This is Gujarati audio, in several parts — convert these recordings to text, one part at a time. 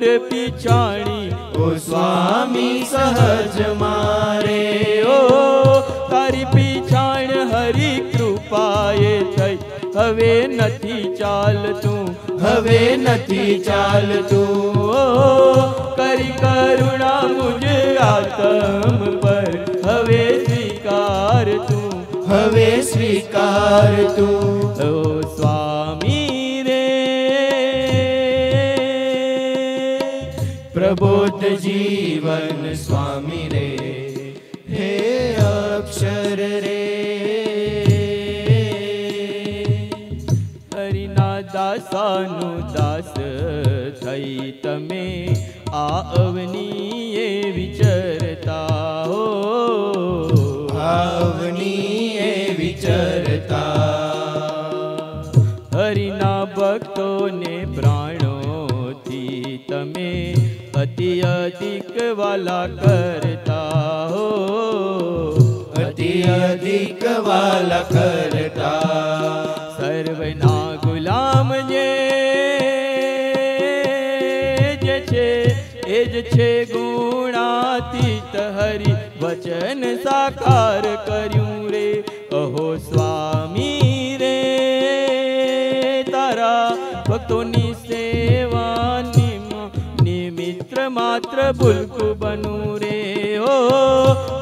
મયુર પિચાણી ઓ સ્વામી સહજ મારે ઓ તારી પિચાણ હરી કૃપાએ થઈ હવે નથી ચાલતું હવે નથી ચાલતું ઓ કરી કરુણા મુજે આતમ પર હવે સ્વીકાર તું હવે સ્વીકાર તું ઓ સ્વા પ્રબોધ જીવન સ્વામી રે હે અક્ષર રે હરિના દાસાનું દાસ થઈ તમે આ અવનીએ વિચરતા હો અવનીએ વિચરતા હરિના ભક્તોને अधिक वाला करता हो अति अधिक वाला करता सर्वना ગુલામ જે જે છે એ જ છે ગુણાતીત હરિ વચન સાકાર કર્યું રે અહો સ્વા માત્ર ભૂલકું બનું રે હો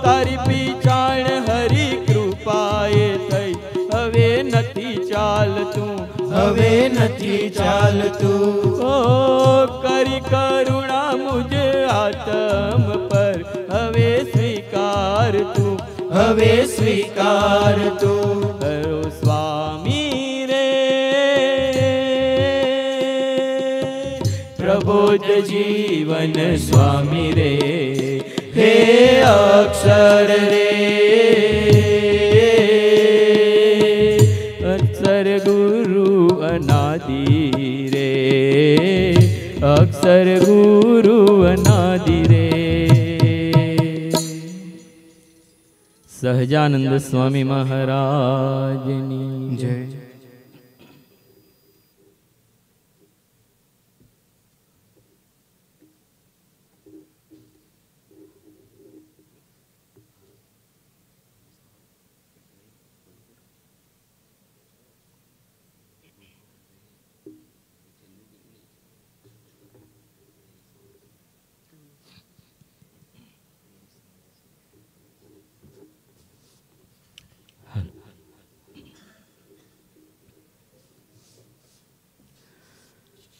તારી પીચાણ હરી કૃપાએ થઈ હવે નથી ચાલતું હવે નથી ચાલતું હો કરી કરુણા મુજે આતમ પર હવે સ્વીકાર તું હવે સ્વીકાર તું બોધ જીવન સ્વામી રે હે અક્ષર રે અક્ષર ગુરુ અનાદિ રે અક્ષર ગુરુ અનાદિ રે સહજાનંદ સ્વામી મહારાજની જય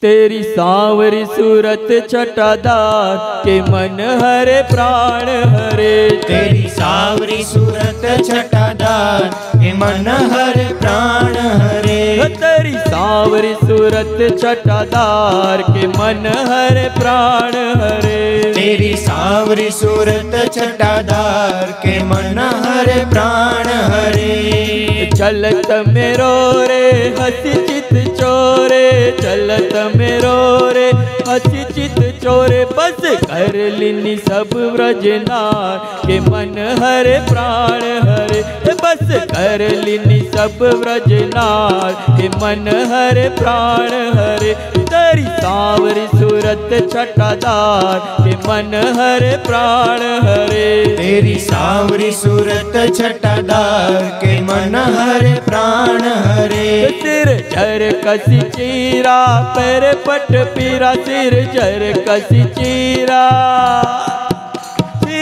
तेरी सांवरी सूरत छटादार के मन हरे प्राण हरे तेरी सांवरी सूरत छटादार के मन हरे प्राण हरे तेरी सांवरी सूरत छटादार के मन हरे प्राण हरे तेरी सांवरी सूरत छटादार के मन हरे प्राण हरे चलत मेरो रे हसी चित चोरे चलत मेरो रे अचिचित चोर बस कर लिनी सब व्रजनार के मन हरे प्राण हरे बस कर लिनी सब व्रजनार के मन हरे प्राण हरे तरी सावर सूरत छटादार के मन हरे प्राण हरे तेरी सावरी सूरत छटादार के मन हरे प्राण हरे सिर जर कसी चीरा पैर पट पीरा से सिर जर कस चीरा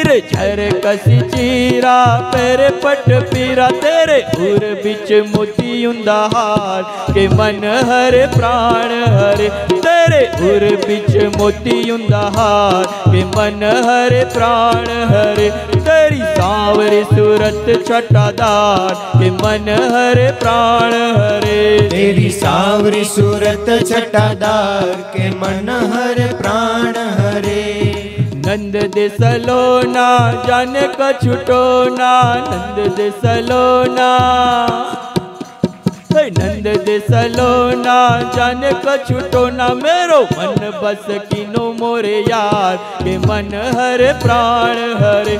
सिर झर कसी चीरा पैर पट पीरा तेरे उर बिच मोतियुन हार के मन हर प्राण हरे तेरे उर बिच मोती दा हार के मन हर प्राण हरे तेरी सांवर सूरत छटादार के मन हर प्राण हरे तेरी सावरी सूरत छटादार के मन हर प्राण નંદ દેસલોના જાને કછુટોના નંદ દેસલોના નંદ દેસલોના જાને કછુટોના મેરો મન બસ કીનો મોરે યાર કે મન હરે પ્રાણ હરે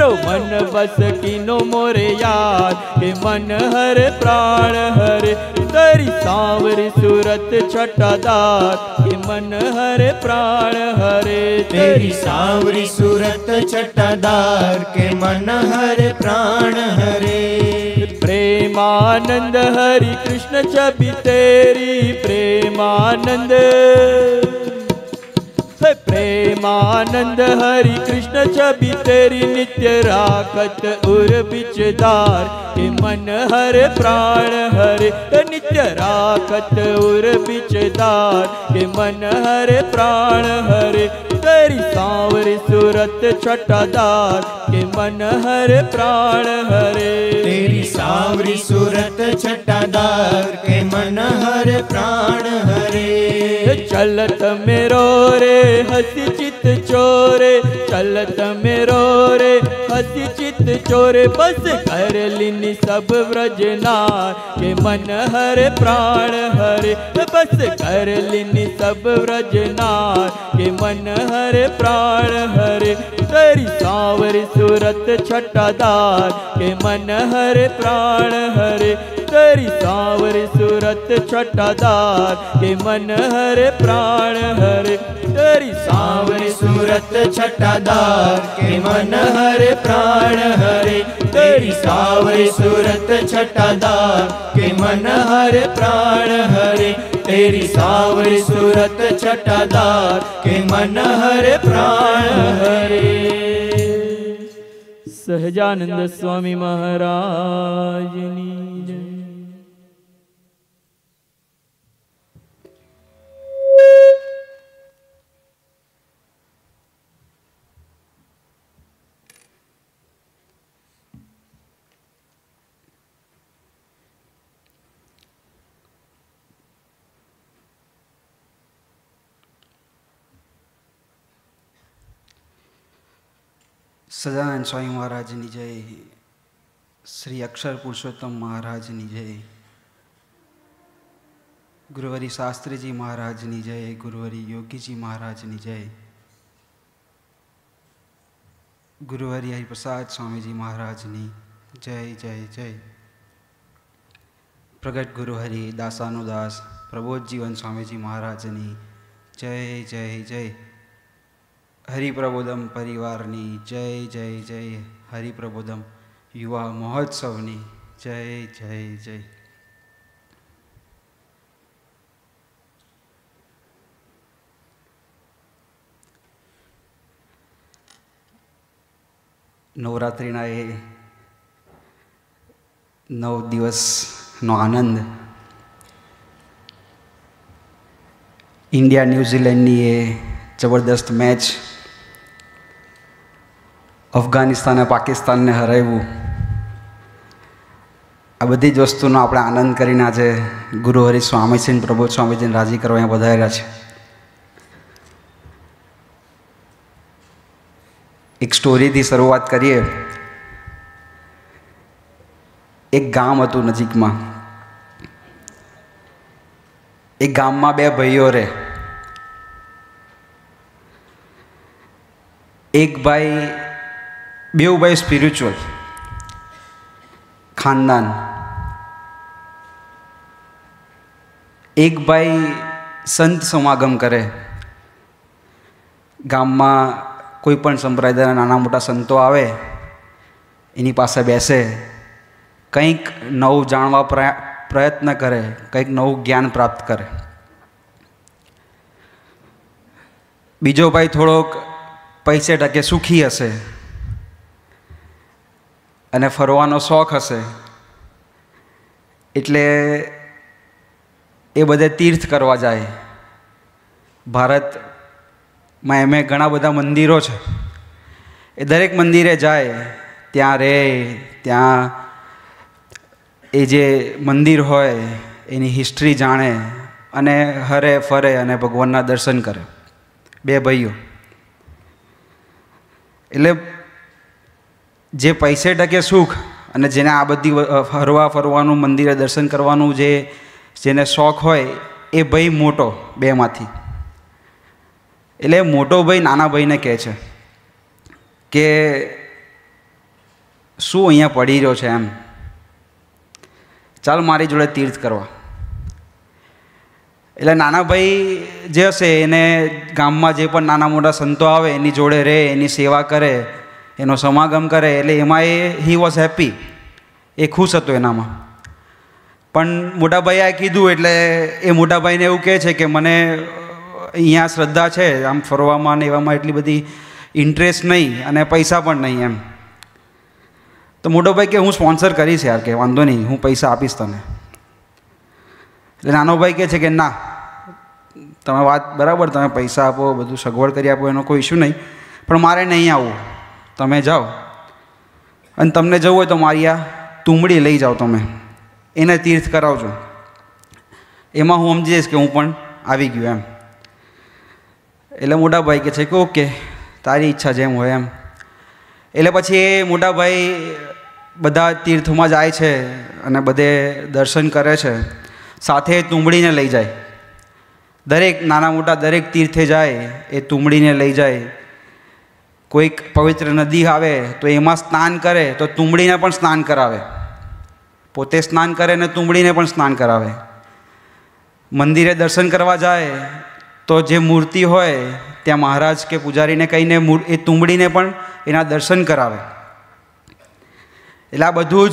मन बस टिनो मोरे के मन हरे प्राण हरे तरी सावर सूरत छटादार दार मन हरे प्राण हरे ते सावरि सूरत शटा दार हर प्राण हरे प्रेमानंद हरी कृष्ण चबी तेरी प्रेमानंद प्रेमानन्द हरि कृष्ण च ते नित्य राखत उर विचार मन हर प्राण हरे नित्य राखत उर बिचदार हे मन हर प्राण हरे ते सावरी सूरत छटादार के मन हर प्राण हरे ते सूर छा के मन हर प्राण हरे चलत मेरो रे हसी चोरे चित चोरे बस कर सब के मन हर प्राण हरे बस कर लिनी सब व्रजना के मन हरे प्राण हरे तेरी सावर सूरत छटादार के मन हरे प्राण हरे કરી સાવર સુરત છટાદાર કે મન હરે પ્રાણ હરે કરી સાવર સુરત છટાદાર કે મન હરે પ્રાણ હરે કરી સાવર સુરત છટાદાર કે મન હરે પ્રાણ હરે તેરી સાવર સુરત છટાદાર કે મન હરે પ્રાણ હરે સહજાનંદ સ્વામી મહારાજની સજાનંદ સ્વામી મહારાજની જય શ્રી અક્ષર પુરુષોત્તમ મહારાજની જય ગુરુવરી શાસ્ત્રીજી મહારાજની જય ગુરુવરી યોગીજી મહારાજની જય ગુરુવરી હરિપ્રસાદ સ્વામીજી મહારાજની જય જય જય પ્રગટ ગુરુહરિ દાસાનુદાસ પ્રબોધ જીવન સ્વામીજી મહારાજની જય જય જય હરિપ્રબોધમ પરિવારની જય જય જય હરિપ્રબોધમ યુવા મહોત્સવની જય જય જય નવરાત્રિના એ નવ દિવસનો આનંદ ઇન્ડિયા ન્યૂઝીલેન્ડની એ જબરદસ્ત મેચ અફઘાનિસ્તાને પાકિસ્તાનને હરાવ્યું આ બધી જ વસ્તુનો આપણે આનંદ કરીને આજે ગુરુ હરિ સ્વામીસિંહ પ્રબોધ સ્વામીજીને રાજી કરવા અહીંયા વધારેલા છે એક સ્ટોરીથી શરૂઆત કરીએ એક ગામ હતું નજીકમાં એ ગામમાં બે ભાઈઓ રહે એક ભાઈ ભાઈ સ્પિરિચ્યુઅલ ખાનદાન એક ભાઈ સંત સમાગમ કરે ગામમાં કોઈ પણ સંપ્રદાયના નાના મોટા સંતો આવે એની પાસે બેસે કંઈક નવું જાણવા પ્રયત્ન કરે કંઈક નવું જ્ઞાન પ્રાપ્ત કરે બીજો ભાઈ થોડોક પૈસે ટકે સુખી હશે અને ફરવાનો શોખ હશે એટલે એ બધે તીર્થ કરવા જાય ભારતમાં એમે ઘણા બધા મંદિરો છે એ દરેક મંદિરે જાય ત્યાં રહે ત્યાં એ જે મંદિર હોય એની હિસ્ટ્રી જાણે અને હરે ફરે અને ભગવાનના દર્શન કરે બે ભાઈઓ એટલે જે પૈસે ટકે સુખ અને જેને આ બધી ફરવા ફરવાનું મંદિરે દર્શન કરવાનું જે જેને શોખ હોય એ ભાઈ મોટો બેમાંથી એટલે મોટો ભાઈ નાના ભાઈને કહે છે કે શું અહીંયા પડી રહ્યો છે એમ ચાલ મારી જોડે તીર્થ કરવા એટલે નાના ભાઈ જે હશે એને ગામમાં જે પણ નાના મોટા સંતો આવે એની જોડે રહે એની સેવા કરે એનો સમાગમ કરે એટલે એમાં એ હી વોઝ હેપી એ ખુશ હતો એનામાં પણ મોટાભાઈએ કીધું એટલે એ મોટાભાઈને એવું કહે છે કે મને અહીંયા શ્રદ્ધા છે આમ ફરવામાં ને એવામાં એટલી બધી ઇન્ટરેસ્ટ નહીં અને પૈસા પણ નહીં એમ તો મોટોભાઈ કે હું સ્પોન્સર કરીશ યાર કે વાંધો નહીં હું પૈસા આપીશ તને એટલે નાનો ભાઈ કહે છે કે ના તમે વાત બરાબર તમે પૈસા આપો બધું સગવડ કરી આપો એનો કોઈ ઇશ્યુ નહીં પણ મારે નહીં આવવું તમે જાઓ અને તમને જવું હોય તો મારી આ તુંબડી લઈ જાઓ તમે એને તીર્થ કરાવજો એમાં હું સમજી જઈશ કે હું પણ આવી ગયો એમ એટલે મોટાભાઈ કે છે કે ઓકે તારી ઈચ્છા જેમ હોય એમ એટલે પછી એ મોટાભાઈ બધા તીર્થમાં જાય છે અને બધે દર્શન કરે છે સાથે તુંબડીને લઈ જાય દરેક નાના મોટા દરેક તીર્થે જાય એ તુંબડીને લઈ જાય કોઈક પવિત્ર નદી આવે તો એમાં સ્નાન કરે તો તુંબડીને પણ સ્નાન કરાવે પોતે સ્નાન કરે ને તુંબડીને પણ સ્નાન કરાવે મંદિરે દર્શન કરવા જાય તો જે મૂર્તિ હોય ત્યાં મહારાજ કે પૂજારીને કહીને એ તુંબડીને પણ એના દર્શન કરાવે એટલે આ બધું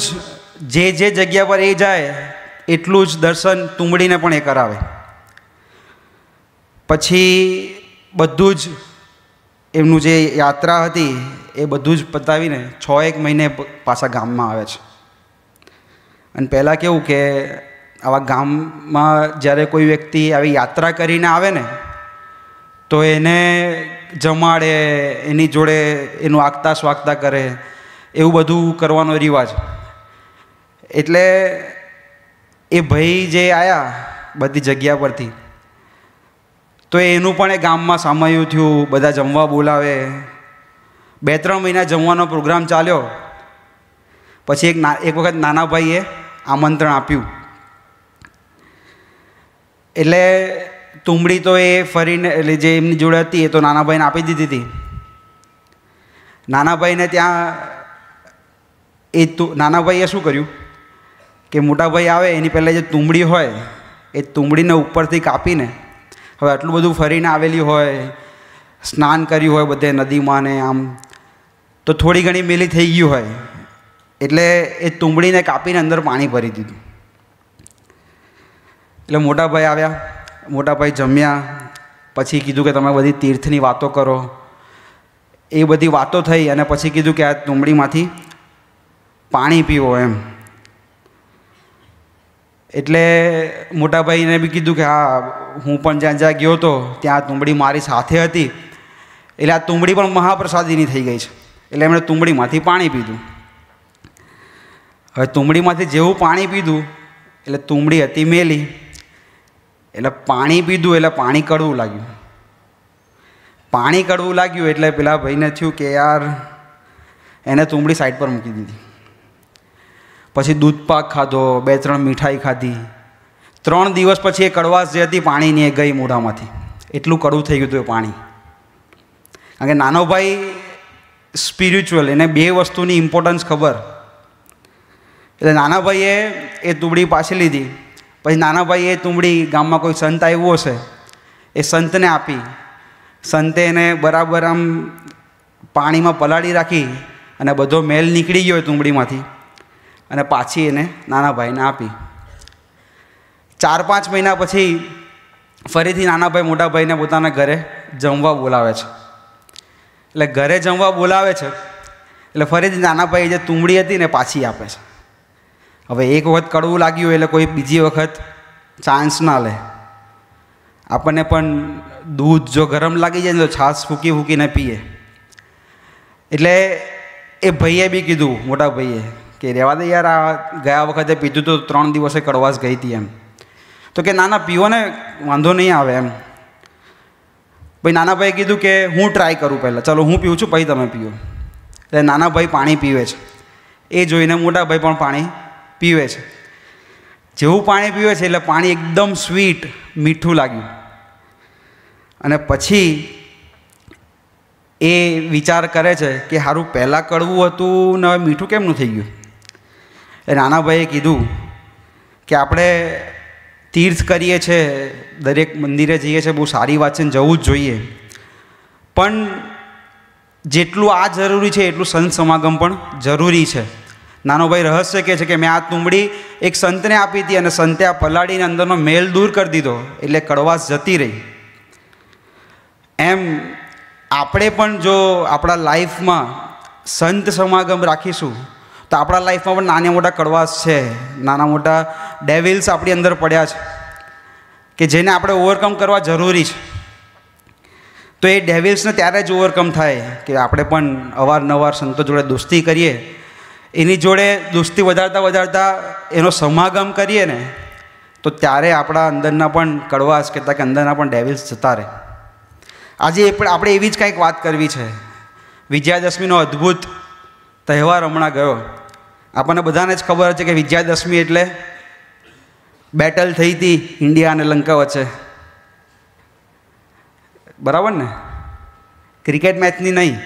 જ જે જે જગ્યા પર એ જાય એટલું જ દર્શન તુંબડીને પણ એ કરાવે પછી બધું જ એમનું જે યાત્રા હતી એ બધું જ પતાવીને છ એક મહિને પાછા ગામમાં આવે છે અને પહેલાં કેવું કે આવા ગામમાં જ્યારે કોઈ વ્યક્તિ આવી યાત્રા કરીને આવે ને તો એને જમાડે એની જોડે એનું આગતા સ્વાગતા કરે એવું બધું કરવાનો રિવાજ એટલે એ ભાઈ જે આવ્યા બધી જગ્યા પરથી તો એનું પણ એ ગામમાં સામયું થયું બધા જમવા બોલાવે બે ત્રણ મહિના જમવાનો પ્રોગ્રામ ચાલ્યો પછી એક ના એક વખત નાના ભાઈએ આમંત્રણ આપ્યું એટલે તુંબડી તો એ ફરીને એટલે જે એમની જોડે હતી એ તો નાનાભાઈને આપી દીધી હતી નાનાભાઈને ત્યાં એ તું નાનાભાઈએ શું કર્યું કે મોટાભાઈ આવે એની પહેલાં જે તુંબડી હોય એ તુંબડીને ઉપરથી કાપીને હવે આટલું બધું ફરીને આવેલી હોય સ્નાન કર્યું હોય બધે નદીમાં ને આમ તો થોડી ઘણી મેલી થઈ ગયું હોય એટલે એ તુંબડીને કાપીને અંદર પાણી ભરી દીધું એટલે મોટાભાઈ આવ્યા મોટાભાઈ જમ્યા પછી કીધું કે તમે બધી તીર્થની વાતો કરો એ બધી વાતો થઈ અને પછી કીધું કે આ તુંબડીમાંથી પાણી પીવો એમ એટલે મોટાભાઈને બી કીધું કે હા હું પણ જ્યાં જ્યાં ગયો હતો ત્યાં તુંબડી મારી સાથે હતી એટલે આ તુંબડી પણ મહાપ્રસાદીની થઈ ગઈ છે એટલે એમણે તુંબડીમાંથી પાણી પીધું હવે તુંબડીમાંથી જેવું પાણી પીધું એટલે તુંબડી હતી મેલી એટલે પાણી પીધું એટલે પાણી કડવું લાગ્યું પાણી કડવું લાગ્યું એટલે પેલા ભાઈને થયું કે યાર એને તુંબડી સાઈડ પર મૂકી દીધી પછી દૂધપાક ખાધો બે ત્રણ મીઠાઈ ખાધી ત્રણ દિવસ પછી એ કડવાશ જે હતી પાણીની એ ગઈ મોઢામાંથી એટલું કડવું થઈ ગયું હતું એ પાણી કારણ કે નાનો ભાઈ સ્પિરિચ્યુઅલ એને બે વસ્તુની ઇમ્પોર્ટન્સ ખબર એટલે નાના ભાઈએ એ તુંબડી પાછી લીધી પછી નાના ભાઈએ તુંબડી ગામમાં કોઈ સંત આવ્યો હશે એ સંતને આપી સંતે એને બરાબર આમ પાણીમાં પલાળી રાખી અને બધો મેલ નીકળી ગયો તુંબડીમાંથી અને પાછી એને નાના ભાઈને આપી ચાર પાંચ મહિના પછી ફરીથી નાના ભાઈ મોટા ભાઈને પોતાના ઘરે જમવા બોલાવે છે એટલે ઘરે જમવા બોલાવે છે એટલે ફરીથી નાના ભાઈ જે તુંબડી હતી ને પાછી આપે છે હવે એક વખત કડવું લાગ્યું એટલે કોઈ બીજી વખત ચાન્સ ના લે આપણને પણ દૂધ જો ગરમ લાગી જાય ને તો છાશ ફૂકી ફૂકીને પીએ એટલે એ ભાઈએ બી કીધું મોટા ભાઈએ કે રહેવા દે યાર આ ગયા વખતે પીધું તો ત્રણ દિવસે કડવાશ ગઈ હતી એમ તો કે નાના પીઓને વાંધો નહીં આવે એમ ભાઈ નાના ભાઈએ કીધું કે હું ટ્રાય કરું પહેલાં ચલો હું પીવું છું પછી તમે પીઓ એટલે નાના ભાઈ પાણી પીવે છે એ જોઈને મોટાભાઈ પણ પાણી પીવે છે જેવું પાણી પીવે છે એટલે પાણી એકદમ સ્વીટ મીઠું લાગ્યું અને પછી એ વિચાર કરે છે કે સારું પહેલાં કડવું હતું ને હવે મીઠું કેમનું થઈ ગયું એ નાના ભાઈએ કીધું કે આપણે તીર્થ કરીએ છીએ દરેક મંદિરે જઈએ છીએ બહુ સારી વાત છે ને જવું જ જોઈએ પણ જેટલું આ જરૂરી છે એટલું સંત સમાગમ પણ જરૂરી છે નાનો ભાઈ રહસ્ય કહે છે કે મેં આ તુંબડી એક સંતને આપી હતી અને સંતે આ પલાળીને અંદરનો મેલ દૂર કરી દીધો એટલે કડવાશ જતી રહી એમ આપણે પણ જો આપણા લાઈફમાં સંત સમાગમ રાખીશું તો આપણા લાઈફમાં પણ નાના મોટા કડવાશ છે નાના મોટા ડેવિલ્સ આપણી અંદર પડ્યા છે કે જેને આપણે ઓવરકમ કરવા જરૂરી છે તો એ ડેવિલ્સને ત્યારે જ ઓવરકમ થાય કે આપણે પણ અવારનવાર સંતો જોડે દોસ્તી કરીએ એની જોડે દોસ્તી વધારતા વધારતા એનો સમાગમ કરીએ ને તો ત્યારે આપણા અંદરના પણ કડવાશ કહેતા કે અંદરના પણ ડેવિલ્સ જતા રહે આજે એ પણ આપણે એવી જ કાંઈક વાત કરવી છે વિજયાદશમીનો અદ્ભુત તહેવાર હમણાં ગયો આપણને બધાને જ ખબર છે કે વિજયાદશમી એટલે બેટલ થઈ હતી ઇન્ડિયા અને લંકા વચ્ચે બરાબર ને ક્રિકેટ મેચની નહીં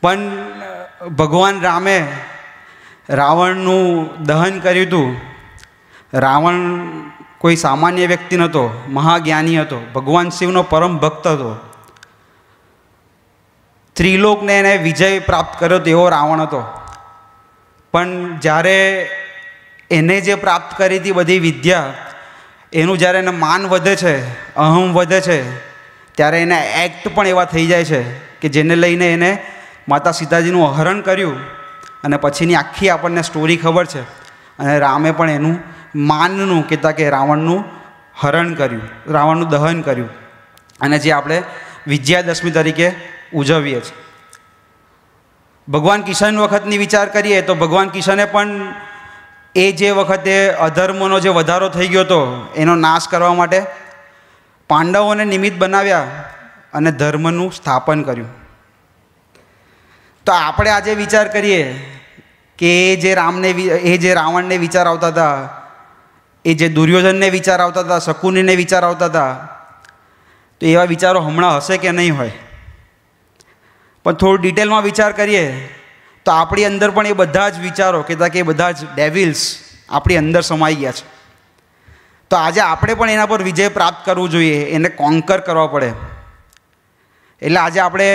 પણ ભગવાન રામે રાવણનું દહન કર્યું હતું રાવણ કોઈ સામાન્ય વ્યક્તિ નહોતો મહાજ્ઞાની હતો ભગવાન શિવનો પરમ ભક્ત હતો ત્રિલોકને એને વિજય પ્રાપ્ત કર્યો તેવો રાવણ હતો પણ જ્યારે એને જે પ્રાપ્ત કરી હતી બધી વિદ્યા એનું જ્યારે એને માન વધે છે અહમ વધે છે ત્યારે એને એક્ટ પણ એવા થઈ જાય છે કે જેને લઈને એને માતા સીતાજીનું હરણ કર્યું અને પછીની આખી આપણને સ્ટોરી ખબર છે અને રામે પણ એનું માનનું કહેતા કે રાવણનું હરણ કર્યું રાવણનું દહન કર્યું અને જે આપણે વિજયાદશમી તરીકે ઉજવીએ છીએ ભગવાન કિશન વખતની વિચાર કરીએ તો ભગવાન કિશને પણ એ જે વખતે અધર્મનો જે વધારો થઈ ગયો હતો એનો નાશ કરવા માટે પાંડવોને નિમિત્ત બનાવ્યા અને ધર્મનું સ્થાપન કર્યું તો આપણે આજે વિચાર કરીએ કે એ જે રામને એ જે રાવણને વિચાર આવતા હતા એ જે દુર્યોધનને વિચાર આવતા હતા શકુનીને વિચાર આવતા હતા તો એવા વિચારો હમણાં હશે કે નહીં હોય પણ થોડું ડિટેલમાં વિચાર કરીએ તો આપણી અંદર પણ એ બધા જ વિચારો કહેતા કે એ બધા જ ડેવિલ્સ આપણી અંદર સમાઈ ગયા છે તો આજે આપણે પણ એના પર વિજય પ્રાપ્ત કરવું જોઈએ એને કોન્કર કરવા પડે એટલે આજે આપણે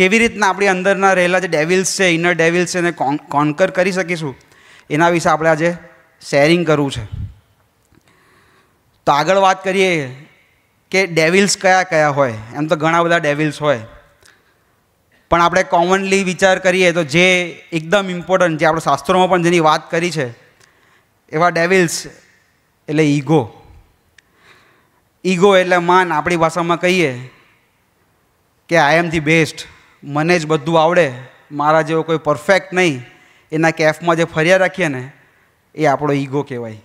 કેવી રીતના આપણી અંદરના રહેલા જે ડેવિલ્સ છે ઇનર ડેવિલ્સ છે એને કોન્કર કરી શકીશું એના વિશે આપણે આજે શેરિંગ કરવું છે તો આગળ વાત કરીએ કે ડેવિલ્સ કયા કયા હોય એમ તો ઘણા બધા ડેવિલ્સ હોય પણ આપણે કોમનલી વિચાર કરીએ તો જે એકદમ ઇમ્પોર્ટન્ટ જે આપણે શાસ્ત્રોમાં પણ જેની વાત કરી છે એવા ડેવિલ્સ એટલે ઈગો ઈગો એટલે માન આપણી ભાષામાં કહીએ કે આઈ એમ ધી બેસ્ટ મને જ બધું આવડે મારા જેવો કોઈ પરફેક્ટ નહીં એના કેફમાં જે ફર્યા રાખીએ ને એ આપણો ઈગો કહેવાય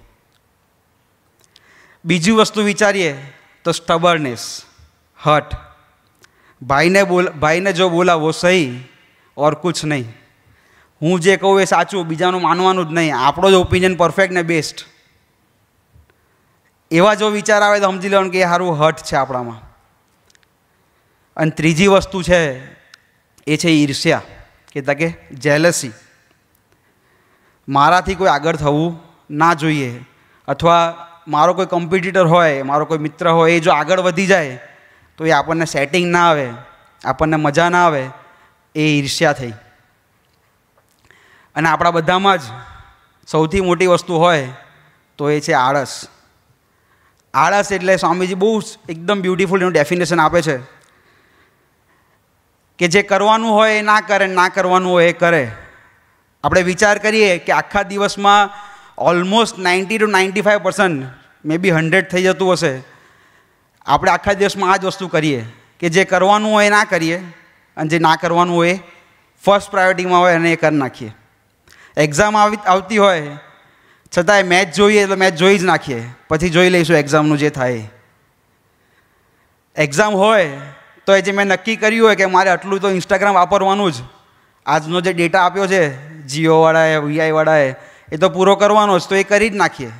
બીજી વસ્તુ વિચારીએ તો સ્ટબરનેસ હટ ભાઈને બોલ ભાઈને જો બોલાવો સહી ઓર કુછ નહીં હું જે કહું એ સાચું બીજાનું માનવાનું જ નહીં આપણો જ ઓપિનિયન પરફેક્ટ ને બેસ્ટ એવા જો વિચાર આવે તો સમજી લેવાનું કે એ સારું હટ છે આપણામાં અને ત્રીજી વસ્તુ છે એ છે ઈર્ષ્યા કહેતા કે જેલસી મારાથી કોઈ આગળ થવું ના જોઈએ અથવા મારો કોઈ કમ્પિટિટર હોય મારો કોઈ મિત્ર હોય એ જો આગળ વધી જાય તો એ આપણને સેટિંગ ના આવે આપણને મજા ના આવે એ ઈર્ષ્યા થઈ અને આપણા બધામાં જ સૌથી મોટી વસ્તુ હોય તો એ છે આળસ આળસ એટલે સ્વામીજી બહુ એકદમ બ્યુટિફુલ એનું ડેફિનેશન આપે છે કે જે કરવાનું હોય એ ના કરે ના કરવાનું હોય એ કરે આપણે વિચાર કરીએ કે આખા દિવસમાં almost ninety two ninety five percent maybe hundred થઈ જતું હશે આપણે આખા દિવસમાં આ જ વસ્તુ કરીએ કે જે કરવાનું હોય એ ના કરીએ અને જે ના કરવાનું હોય એ ફર્સ્ટ પ્રાયોરિટીમાં હોય અને એ કરી નાખીએ એક્ઝામ આવી આવતી હોય છતાંય મેચ જોઈએ એટલે મેચ જોઈ જ નાખીએ પછી જોઈ લઈશું એક્ઝામનું જે થાય એક્ઝામ હોય તો એ જે મેં નક્કી કર્યું હોય કે મારે આટલું તો ઇન્સ્ટાગ્રામ વાપરવાનું જ આજનો જે ડેટા આપ્યો છે જીઓવાળાએ વીઆઈવાળાએ એ તો પૂરો કરવાનો જ તો એ કરી જ નાખીએ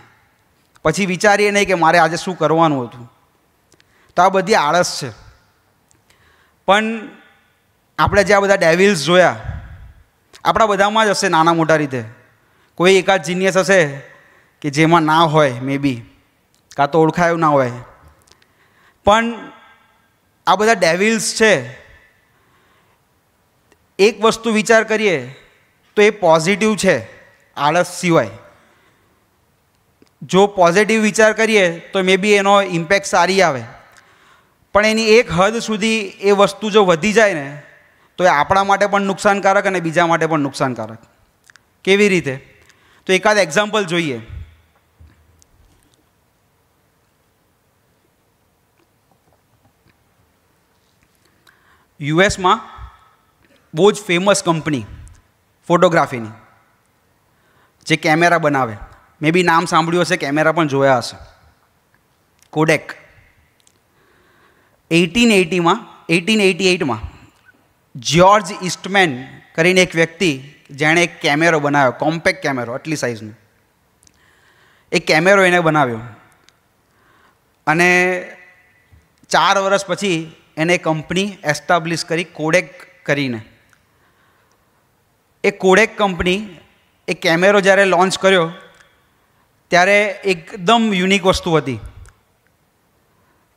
પછી વિચારીએ નહીં કે મારે આજે શું કરવાનું હતું તો આ બધી આળસ છે પણ આપણે જે આ બધા ડેવિલ્સ જોયા આપણા બધામાં જ હશે નાના મોટા રીતે કોઈ એકાદ જીનિયસ હશે કે જેમાં ના હોય મે બી કાં તો ઓળખાયું ના હોય પણ આ બધા ડેવિલ્સ છે એક વસ્તુ વિચાર કરીએ તો એ પોઝિટિવ છે આળસ સિવાય જો પોઝિટિવ વિચાર કરીએ તો મે બી એનો ઇમ્પેક્ટ સારી આવે પણ એની એક હદ સુધી એ વસ્તુ જો વધી જાય ને તો એ આપણા માટે પણ નુકસાનકારક અને બીજા માટે પણ નુકસાનકારક કેવી રીતે તો એકાદ એક્ઝામ્પલ જોઈએ યુએસમાં બહુ જ ફેમસ કંપની ફોટોગ્રાફીની જે કેમેરા બનાવે મેં બી નામ સાંભળ્યું હશે કેમેરા પણ જોયા હશે કોડેક એટીન એટીમાં એટીન એટી એઇટમાં જ્યોર્જ ઇસ્ટમેન કરીને એક વ્યક્તિ જેણે એક કેમેરો બનાવ્યો કોમ્પેક્ટ કેમેરો આટલી સાઇઝનો એ કેમેરો એને બનાવ્યો અને ચાર વર્ષ પછી એને કંપની એસ્ટાબ્લિશ કરી કોડેક કરીને એ કોડેક કંપની એ કેમેરો જ્યારે લોન્ચ કર્યો ત્યારે એકદમ યુનિક વસ્તુ હતી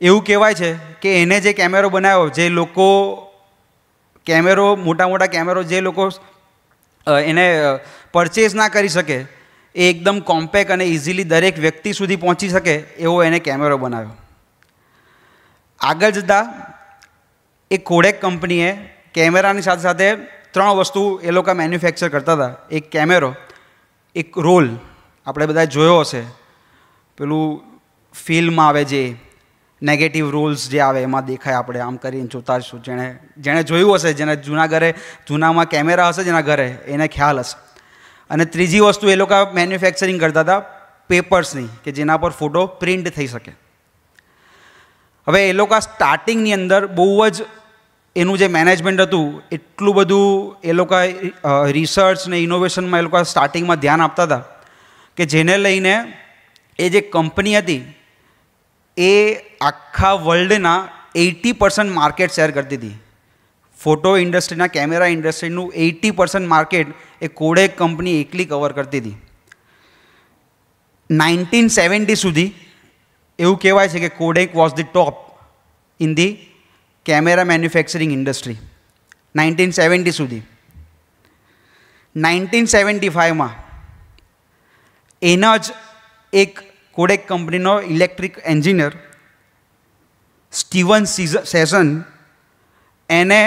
એવું કહેવાય છે કે એને જે કેમેરો બનાવ્યો જે લોકો કેમેરો મોટા મોટા કેમેરો જે લોકો એને પરચેસ ના કરી શકે એ એકદમ કોમ્પેક અને ઇઝીલી દરેક વ્યક્તિ સુધી પહોંચી શકે એવો એને કેમેરો બનાવ્યો આગળ જતાં એ કોડેક કંપનીએ કેમેરાની સાથે સાથે ત્રણ વસ્તુ એ લોકો મેન્યુફેક્ચર કરતા હતા એક કેમેરો એક રોલ આપણે બધા જોયો હશે પેલું ફિલ્મ આવે જે નેગેટિવ રૂલ્સ જે આવે એમાં દેખાય આપણે આમ કરીને જોતા છું જેણે જેણે જોયું હશે જેને જૂના ઘરે જૂનામાં કેમેરા હશે જેના ઘરે એને ખ્યાલ હશે અને ત્રીજી વસ્તુ એ લોકો મેન્યુફેક્ચરિંગ કરતા હતા પેપર્સની કે જેના પર ફોટો પ્રિન્ટ થઈ શકે હવે એ લોકો સ્ટાર્ટિંગની અંદર બહુ જ એનું જે મેનેજમેન્ટ હતું એટલું બધું એ લોકો રિસર્ચ ને ઇનોવેશનમાં એ લોકો સ્ટાર્ટિંગમાં ધ્યાન આપતા હતા કે જેને લઈને એ જે કંપની હતી એ આખા વર્લ્ડના એટી પર્સન્ટ માર્કેટ શેર કરતી હતી ફોટો ઇન્ડસ્ટ્રીના કેમેરા ઇન્ડસ્ટ્રીનું એટી પર્સન્ટ માર્કેટ એ કોડેક કંપની એકલી કવર કરતી હતી નાઇન્ટીન સેવન્ટી સુધી એવું કહેવાય છે કે Kodak was the top in the camera manufacturing industry nineteen seventy સુધી નાઇન્ટીન સેવન્ટી ફાઇવમાં એના જ એક કોડેક કંપનીનો ઇલેક્ટ્રિક એન્જિનિયર સ્ટીવન સેઝન એને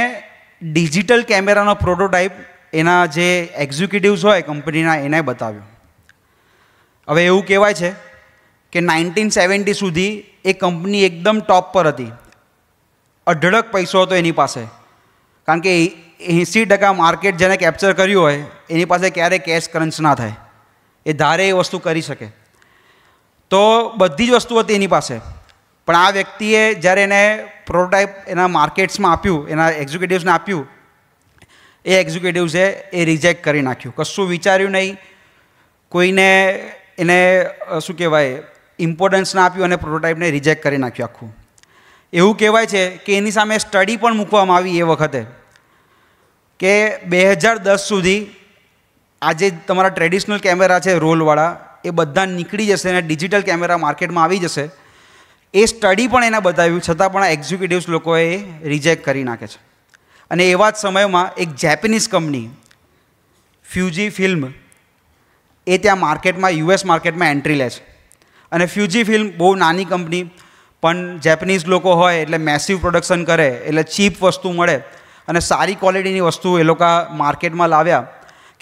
ડિજિટલ કેમેરાનો પ્રોટોટાઇપ એના જે એક્ઝિક્યુટિવ્સ હોય કંપનીના એને બતાવ્યો હવે એવું કહેવાય છે કે નાઇન્ટીન સેવન્ટી સુધી એ કંપની એકદમ ટોપ પર હતી અઢળક પૈસો હતો એની પાસે કારણ કે એંસી ટકા માર્કેટ જેને કેપ્ચર કર્યું હોય એની પાસે ક્યારેય કેશ કરન્સ ના થાય એ ધારે એ વસ્તુ કરી શકે તો બધી જ વસ્તુ હતી એની પાસે પણ આ વ્યક્તિએ જ્યારે એને પ્રોટોટાઈપ એના માર્કેટ્સમાં આપ્યું એના એક્ઝિક્યુટિવ્સને આપ્યું એ એક્ઝિક્યુટિવ્સે એ રિજેક્ટ કરી નાખ્યું કશું વિચાર્યું નહીં કોઈને એને શું કહેવાય ઇમ્પોર્ટન્સ ના આપ્યું અને પ્રોટોટાઈપને રિજેક્ટ કરી નાખ્યું આખું એવું કહેવાય છે કે એની સામે સ્ટડી પણ મૂકવામાં આવી એ વખતે કે બે હજાર દસ સુધી આજે તમારા ટ્રેડિશનલ કેમેરા છે રોલવાળા એ બધા નીકળી જશે અને ડિજિટલ કેમેરા માર્કેટમાં આવી જશે એ સ્ટડી પણ એને બતાવ્યું છતાં પણ એક્ઝિક્યુટિવ્સ લોકોએ રિજેક્ટ કરી નાખે છે અને એવા જ સમયમાં એક જેપનીઝ કંપની ફ્યુજી ફિલ્મ એ ત્યાં માર્કેટમાં યુએસ માર્કેટમાં એન્ટ્રી લે છે અને ફ્યુજી ફિલ્મ બહુ નાની કંપની પણ જેપનીઝ લોકો હોય એટલે મેસિવ પ્રોડક્શન કરે એટલે ચીપ વસ્તુ મળે અને સારી ક્વોલિટીની વસ્તુ એ લોકો માર્કેટમાં લાવ્યા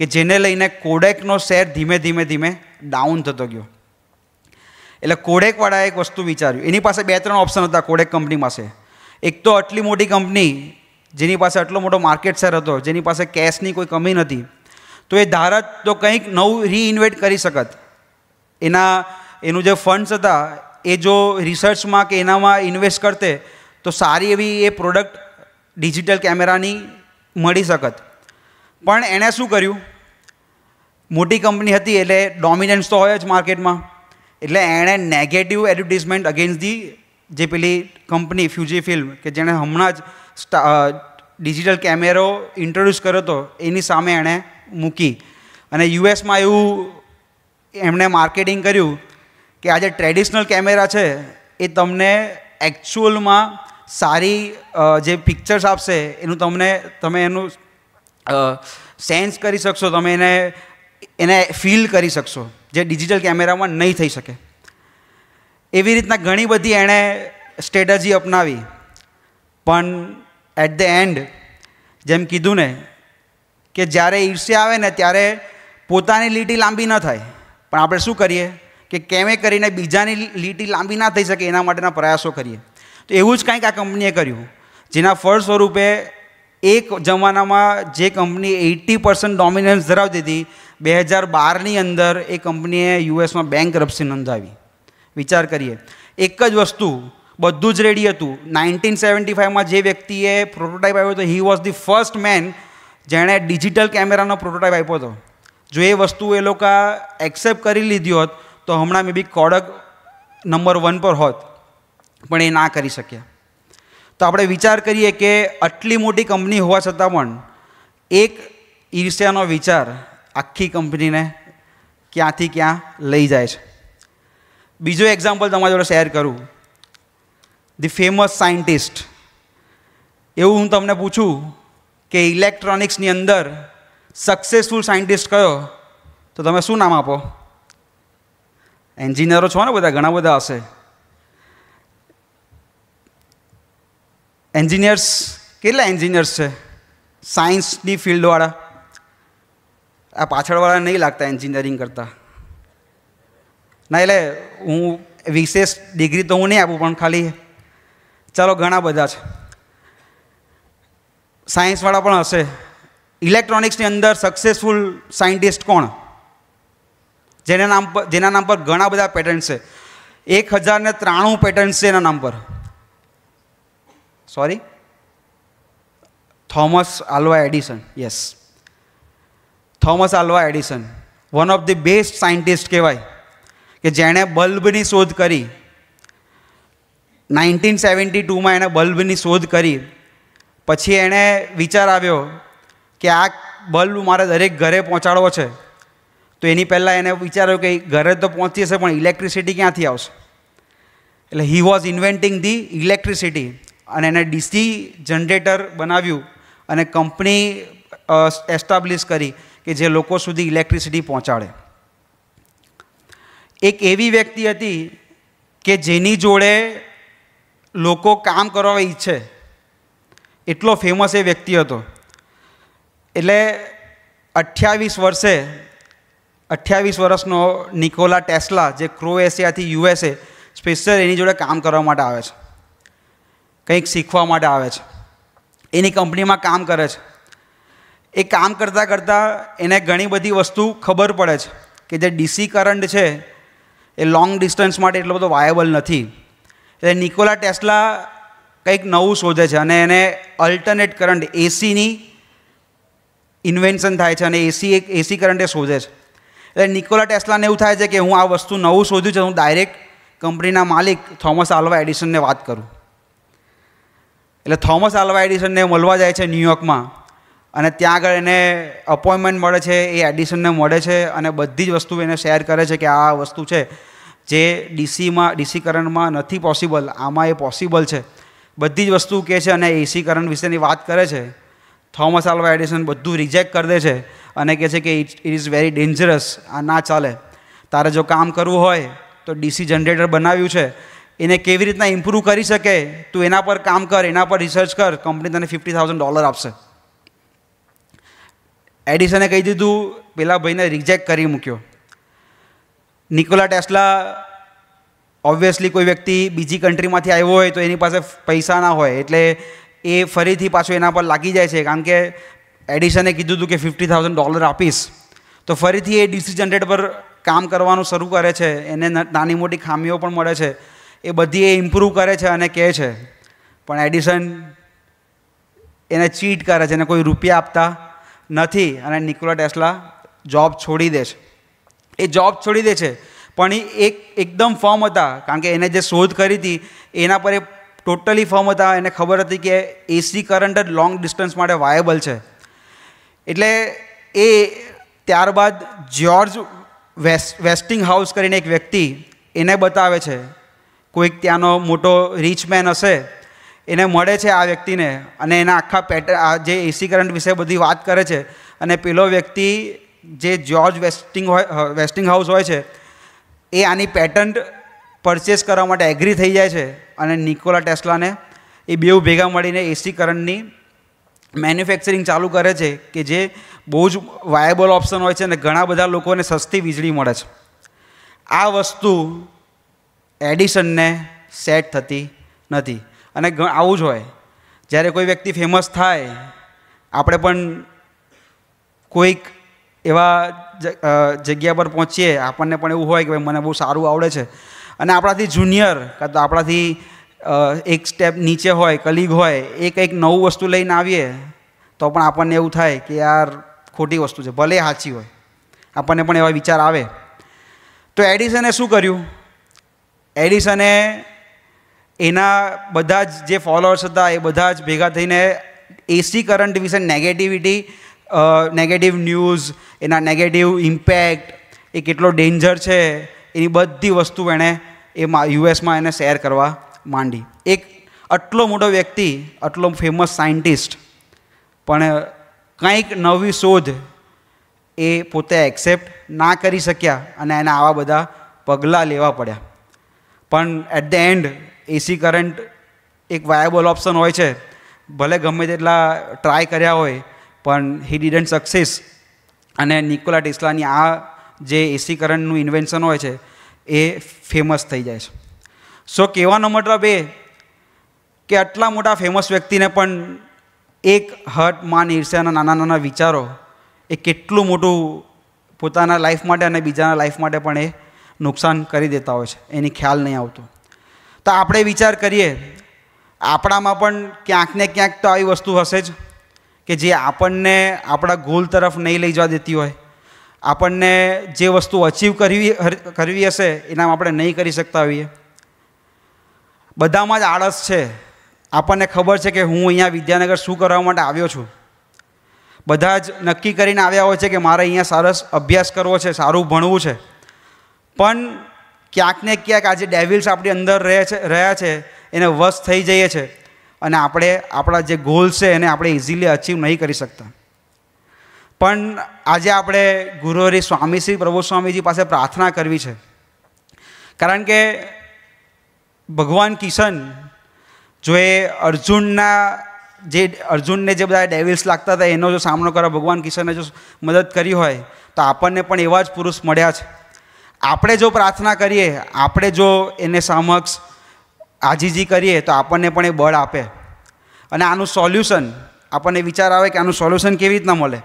કે જેને લઈને કોડેકનો શેર ધીમે ધીમે ધીમે ડાઉન થતો ગયો એટલે કોડેકવાળાએ એક વસ્તુ વિચાર્યું એની પાસે બે ત્રણ ઓપ્શન હતા કોડેક કંપની પાસે એક તો આટલી મોટી કંપની જેની પાસે આટલો મોટો માર્કેટ શેર હતો જેની પાસે કેશની કોઈ કમી નથી તો એ ધારત તો કંઈક નવું રીઇન્વેટ કરી શકત એના એનું જે ફંડ્સ હતા એ જો રિસર્ચમાં કે એનામાં ઇન્વેસ્ટ કરતે તો સારી એવી એ પ્રોડક્ટ ડિજિટલ કેમેરાની મળી શકત પણ એણે શું કર્યું મોટી કંપની હતી એટલે ડોમિનન્સ તો હોય જ માર્કેટમાં એટલે એણે નેગેટિવ એડવર્ટિઝમેન્ટ અગેન્સ્ટ ધી જે પેલી કંપની ફ્યુજી ફિલ્મ કે જેણે હમણાં જ ડિજિટલ કેમેરો ઇન્ટ્રોડ્યુસ કર્યો હતો એની સામે એણે મૂકી અને યુએસમાં એવું એમણે માર્કેટિંગ કર્યું કે આ જે ટ્રેડિશનલ કેમેરા છે એ તમને એકચ્યુઅલમાં સારી જે પિક્ચર્સ આપશે એનું તમને તમે એનું સેન્સ કરી શકશો તમે એને એને ફીલ કરી શકશો જે ડિજિટલ કેમેરામાં નહીં થઈ શકે એવી રીતના ઘણી બધી એણે સ્ટ્રેટજી અપનાવી પણ એટ ધ એન્ડ જેમ કીધું ને કે જ્યારે ઈર્ષ્યા આવે ને ત્યારે પોતાની લીટી લાંબી ન થાય પણ આપણે શું કરીએ કે કેમે કરીને બીજાની લીટી લાંબી ના થઈ શકે એના માટેના પ્રયાસો કરીએ તો એવું જ કંઈક આ કંપનીએ કર્યું જેના ફળ સ્વરૂપે એક જમાનામાં જે કંપની એઇટી પર્સન્ટ ડોમિનન્સ ધરાવતી હતી બે હજાર બારની અંદર એ કંપનીએ યુએસમાં બેંક રપ્સી નોંધાવી વિચાર કરીએ એક જ વસ્તુ બધું જ રેડી હતું નાઇન્ટીન સેવન્ટી ફાઇવમાં જે વ્યક્તિએ પ્રોટોટાઇપ આપ્યો હતો he was the first man જેણે ડિજિટલ કેમેરાનો પ્રોટોટાઇપ આપ્યો હતો જો એ વસ્તુ એ લોકો એક્સેપ્ટ કરી લીધી હોત તો હમણાં મે બી કોડક નંબર વન પર હોત પણ એ ના કરી શક્યા તો આપણે વિચાર કરીએ કે આટલી મોટી કંપની હોવા છતાં પણ એક ઈર્ષ્યાનો વિચાર આખી કંપનીને ક્યાંથી ક્યાં લઈ જાય છે બીજો એક્ઝામ્પલ તમારી જોડે શેર કરું ધી ફેમસ સાયન્ટિસ્ટ એવું હું તમને પૂછું કે ઇલેક્ટ્રોનિક્સની અંદર સક્સેસફુલ સાયન્ટિસ્ટ કયો તો તમે શું નામ આપો એન્જિનિયરો છો ને બધા ઘણા બધા હશે એન્જિનિયર્સ કેટલા એન્જિનિયર્સ છે સાયન્સની ફિલ્ડવાળા આ પાછળવાળા નહીં લાગતા એન્જિનિયરિંગ કરતા ના એટલે હું વિશેષ ડિગ્રી તો હું નહીં આપું પણ ખાલી ચાલો ઘણા બધા છે સાયન્સવાળા પણ હશે ઇલેક્ટ્રોનિક્સની અંદર સક્સેસફુલ સાયન્ટિસ્ટ કોણ જેના નામ પર જેના નામ પર ઘણા બધા પેટર્ન છે એક હજારને ત્રાણું પેટર્ન્સ છે એના નામ પર sorry Thomas Alva Edison yes Thomas Alva Edison one of the best scientist કહેવાય કે જેણે બલ્બની શોધ કરી નાઇન્ટીન સેવન્ટી ટુમાં એણે બલ્બની શોધ કરી પછી એણે વિચાર આવ્યો કે આ બલ્બ મારે દરેક ઘરે પહોંચાડવો છે તો એની પહેલાં એને વિચાર્યું કે ઘરે તો પહોંચી હશે પણ ઇલેક્ટ્રિસિટી ક્યાંથી આવશે એટલે he was inventing the electricity અને એને ડીસી જનરેટર બનાવ્યું અને કંપની એસ્ટાબ્લિશ કરી કે જે લોકો સુધી ઇલેક્ટ્રિસિટી પહોંચાડે એક એવી વ્યક્તિ હતી કે જેની જોડે લોકો કામ કરવા ઈચ્છે એટલો ફેમસ એ વ્યક્તિ હતો એટલે અઠ્યાવીસ વર્ષે અઠ્યાવીસ વર્ષનો નિકોલા ટેસ્લા જે ક્રોએશિયાથી યુએસએ સ્પેશિયલ એની જોડે કામ કરવા માટે આવે છે કંઈક શીખવા માટે આવે છે એની કંપનીમાં કામ કરે છે એ કામ કરતાં કરતાં એને ઘણી બધી વસ્તુ ખબર પડે છે કે જે ડીસી કરંટ છે એ લોંગ ડિસ્ટન્સ માટે એટલો બધો વાયેબલ નથી એટલે નિકોલા ટેસ્લા કંઈક નવું શોધે છે અને એને અલ્ટરનેટ કરંટ એસીની ઇન્વેન્શન થાય છે અને એસી એક એસી કરંટ એ શોધે છે એટલે નિકોલા ટેસ્લાને એવું થાય છે કે હું આ વસ્તુ નવું શોધ્યું છે હું ડાયરેક્ટ કંપનીના માલિક થોમસ આલ્વા એડિશનને વાત કરું એટલે થોમસ આલ્વા એડિશનને મળવા જાય છે ન્યુયોર્કમાં અને ત્યાં આગળ એને અપોઇન્ટમેન્ટ મળે છે એ એડિશનને મળે છે અને બધી જ વસ્તુ એને શેર કરે છે કે આ વસ્તુ છે જે ડીસીમાં ડીસી કરંટમાં નથી પોસિબલ આમાં એ પોસિબલ છે બધી જ વસ્તુ કહે છે અને એસી કરંટ વિશેની વાત કરે છે થોમસ આલ્વા એડિશન બધું રિજેક્ટ કરી દે છે અને કહે છે કે ઇટ ઇઝ વેરી ડેન્જરસ આ ના ચાલે તારે જો કામ કરવું હોય તો ડીસી જનરેટર બનાવ્યું છે એને કેવી રીતના ઇમ્પ્રૂવ કરી શકે તું એના પર કામ કર એના પર રિસર્ચ કર કંપની તને ફિફ્ટી થાઉઝન્ડ ડોલર આપશે એડિસને કહી દીધું પેલા ભાઈને રિજેક્ટ કરી મૂક્યો નિકોલા ટેસ્લા ઓબ્વિયસલી કોઈ વ્યક્તિ બીજી કન્ટ્રીમાંથી આવ્યો હોય તો એની પાસે પૈસા ના હોય એટલે એ ફરીથી પાછું એના પર લાગી જાય છે કારણ કે એડિસને કીધું હતું કે ફિફ્ટી થાઉઝન્ડ ડોલર આપીશ તો ફરીથી એ ડીસી જનરેટ પર કામ કરવાનું શરૂ કરે છે એને નાની મોટી ખામીઓ પણ મળે છે એ બધી એ ઇમ્પ્રૂવ કરે છે અને કહે છે પણ એડિસન એને ચીટ કરે છે એને કોઈ રૂપિયા આપતા નથી અને નિકોલા ટેસ્લા જોબ છોડી દે છે એ જોબ છોડી દે છે પણ એ એક એકદમ ફોર્મ હતા કારણ કે એને જે શોધ કરી હતી એના પર એ ટોટલી ફોર્મ હતા એને ખબર હતી કે એસી કરંટ જ લોંગ ડિસ્ટન્સ માટે વાયેબલ છે એટલે એ ત્યારબાદ જ્યોર્જ વેસ્ટિંગ હાઉસ કરીને એક વ્યક્તિ એને બતાવે છે કોઈક ત્યાંનો મોટો રીચ મેન હશે એને મળે છે આ વ્યક્તિને અને એના આખા પેટર્ન જે એસી કરંટ વિશે બધી વાત કરે છે અને પેલો વ્યક્તિ જે જ્યોર્જ વેસ્ટિંગ હોય વેસ્ટિંગ હાઉસ હોય છે એ આની પેટર્ન પરચેસ કરવા માટે એગ્રી થઈ જાય છે અને નિકોલા ટેસ્લાને એ બેઉ ભેગા મળીને એસી કરંટની મેન્યુફેક્ચરિંગ ચાલુ કરે છે કે જે બહુ જ વાયબલ ઓપ્શન હોય છે અને ઘણા બધા લોકોને સસ્તી વીજળી મળે છે આ વસ્તુ એડિશનને સેટ થતી નથી અને આવું જ હોય જ્યારે કોઈ વ્યક્તિ ફેમસ થાય આપણે પણ કોઈક એવા જગ્યા પર પહોંચીએ આપણને પણ એવું હોય કે ભાઈ મને બહુ સારું આવડે છે અને આપણાથી જુનિયર કાં તો આપણાથી એક સ્ટેપ નીચે હોય કલીગ હોય એ કંઈક નવું વસ્તુ લઈને આવીએ તો પણ આપણને એવું થાય કે યાર ખોટી વસ્તુ છે ભલે સાચી હોય આપણને પણ એવા વિચાર આવે તો એડિસને શું કર્યું એડિસને એના બધા જ જે ફોલોઅર્સ હતા એ બધા જ ભેગા થઈને એસી કરંટ વિશે નેગેટિવિટી નેગેટિવ ન્યૂઝ એના નેગેટિવ ઇમ્પેક્ટ એ કેટલો ડેન્જર છે એની બધી વસ્તુ એણે એ યુએસમાં એને શેર કરવા માંડી એક આટલો મોટો વ્યક્તિ આટલો ફેમસ સાયન્ટિસ્ટ પણ કંઈક નવી શોધ એ પોતે એક્સેપ્ટ ના કરી શક્યા અને એને આવા બધા પગલાં લેવા પડ્યા પણ at the end AC current એક વાયબલ ઓપ્શન હોય છે ભલે ગમે તેટલા ટ્રાય કર્યા હોય પણ હી ડિડન્ટ સક્સેસ અને નિકોલા ટેસ્લાની આ જે એસી કરંટનું ઇન્વેન્શન હોય છે એ ફેમસ થઈ જાય છે સો કહેવાનો મતલબ એ કે આટલા મોટા ફેમસ વ્યક્તિને પણ એક હટ માન ઈર્ષ્યાના નાના નાના વિચારો એ કેટલું મોટું પોતાના લાઈફ માટે અને બીજાના લાઈફ માટે પણ એ નુકસાન કરી દેતા હોય છે એની ખ્યાલ નહીં આવતો તો આપણે વિચાર કરીએ આપણામાં પણ ક્યાંક ને ક્યાંક તો આવી વસ્તુ હશે જ કે જે આપણને આપણા ગોલ તરફ નહીં લઈ જવા દેતી હોય આપણને જે વસ્તુ અચીવ કરવી કરવી હશે એનામાં આપણે નહીં કરી શકતા હોઈએ બધામાં જ આળસ છે આપણને ખબર છે કે હું અહીંયા વિદ્યાનગર શું કરવા માટે આવ્યો છું બધા જ નક્કી કરીને આવ્યા હોય છે કે મારે અહીંયા સરસ અભ્યાસ કરવો છે સારું ભણવું છે પણ ક્યાંકને ક્યાંક આજે ડેવિલ્સ આપણી અંદર રહે છે રહ્યા છે એને વશ થઈ જઈએ છે અને આપણે આપણા જે ગોલ છે એને આપણે ઇઝીલી અચીવ નહીં કરી શકતા પણ આજે આપણે ગુરુહરી સ્વામી શ્રી પ્રભુ સ્વામીજી પાસે પ્રાર્થના કરવી છે કારણ કે ભગવાન કિશન જો એ અર્જુનના જે અર્જુનને જે બધા ડેવિલ્સ લાગતા હતા એનો જો સામનો કરવા ભગવાન કિશને જો મદદ કરી હોય તો આપણને પણ એવા જ પુરુષ મળ્યા છે આપણે જો પ્રાર્થના કરીએ આપણે જો એને સમક્ષ આજીજી કરીએ તો આપણને પણ એ બળ આપે અને આનું સોલ્યુશન આપણને વિચાર આવે કે આનું સોલ્યુશન કેવી રીતના મળે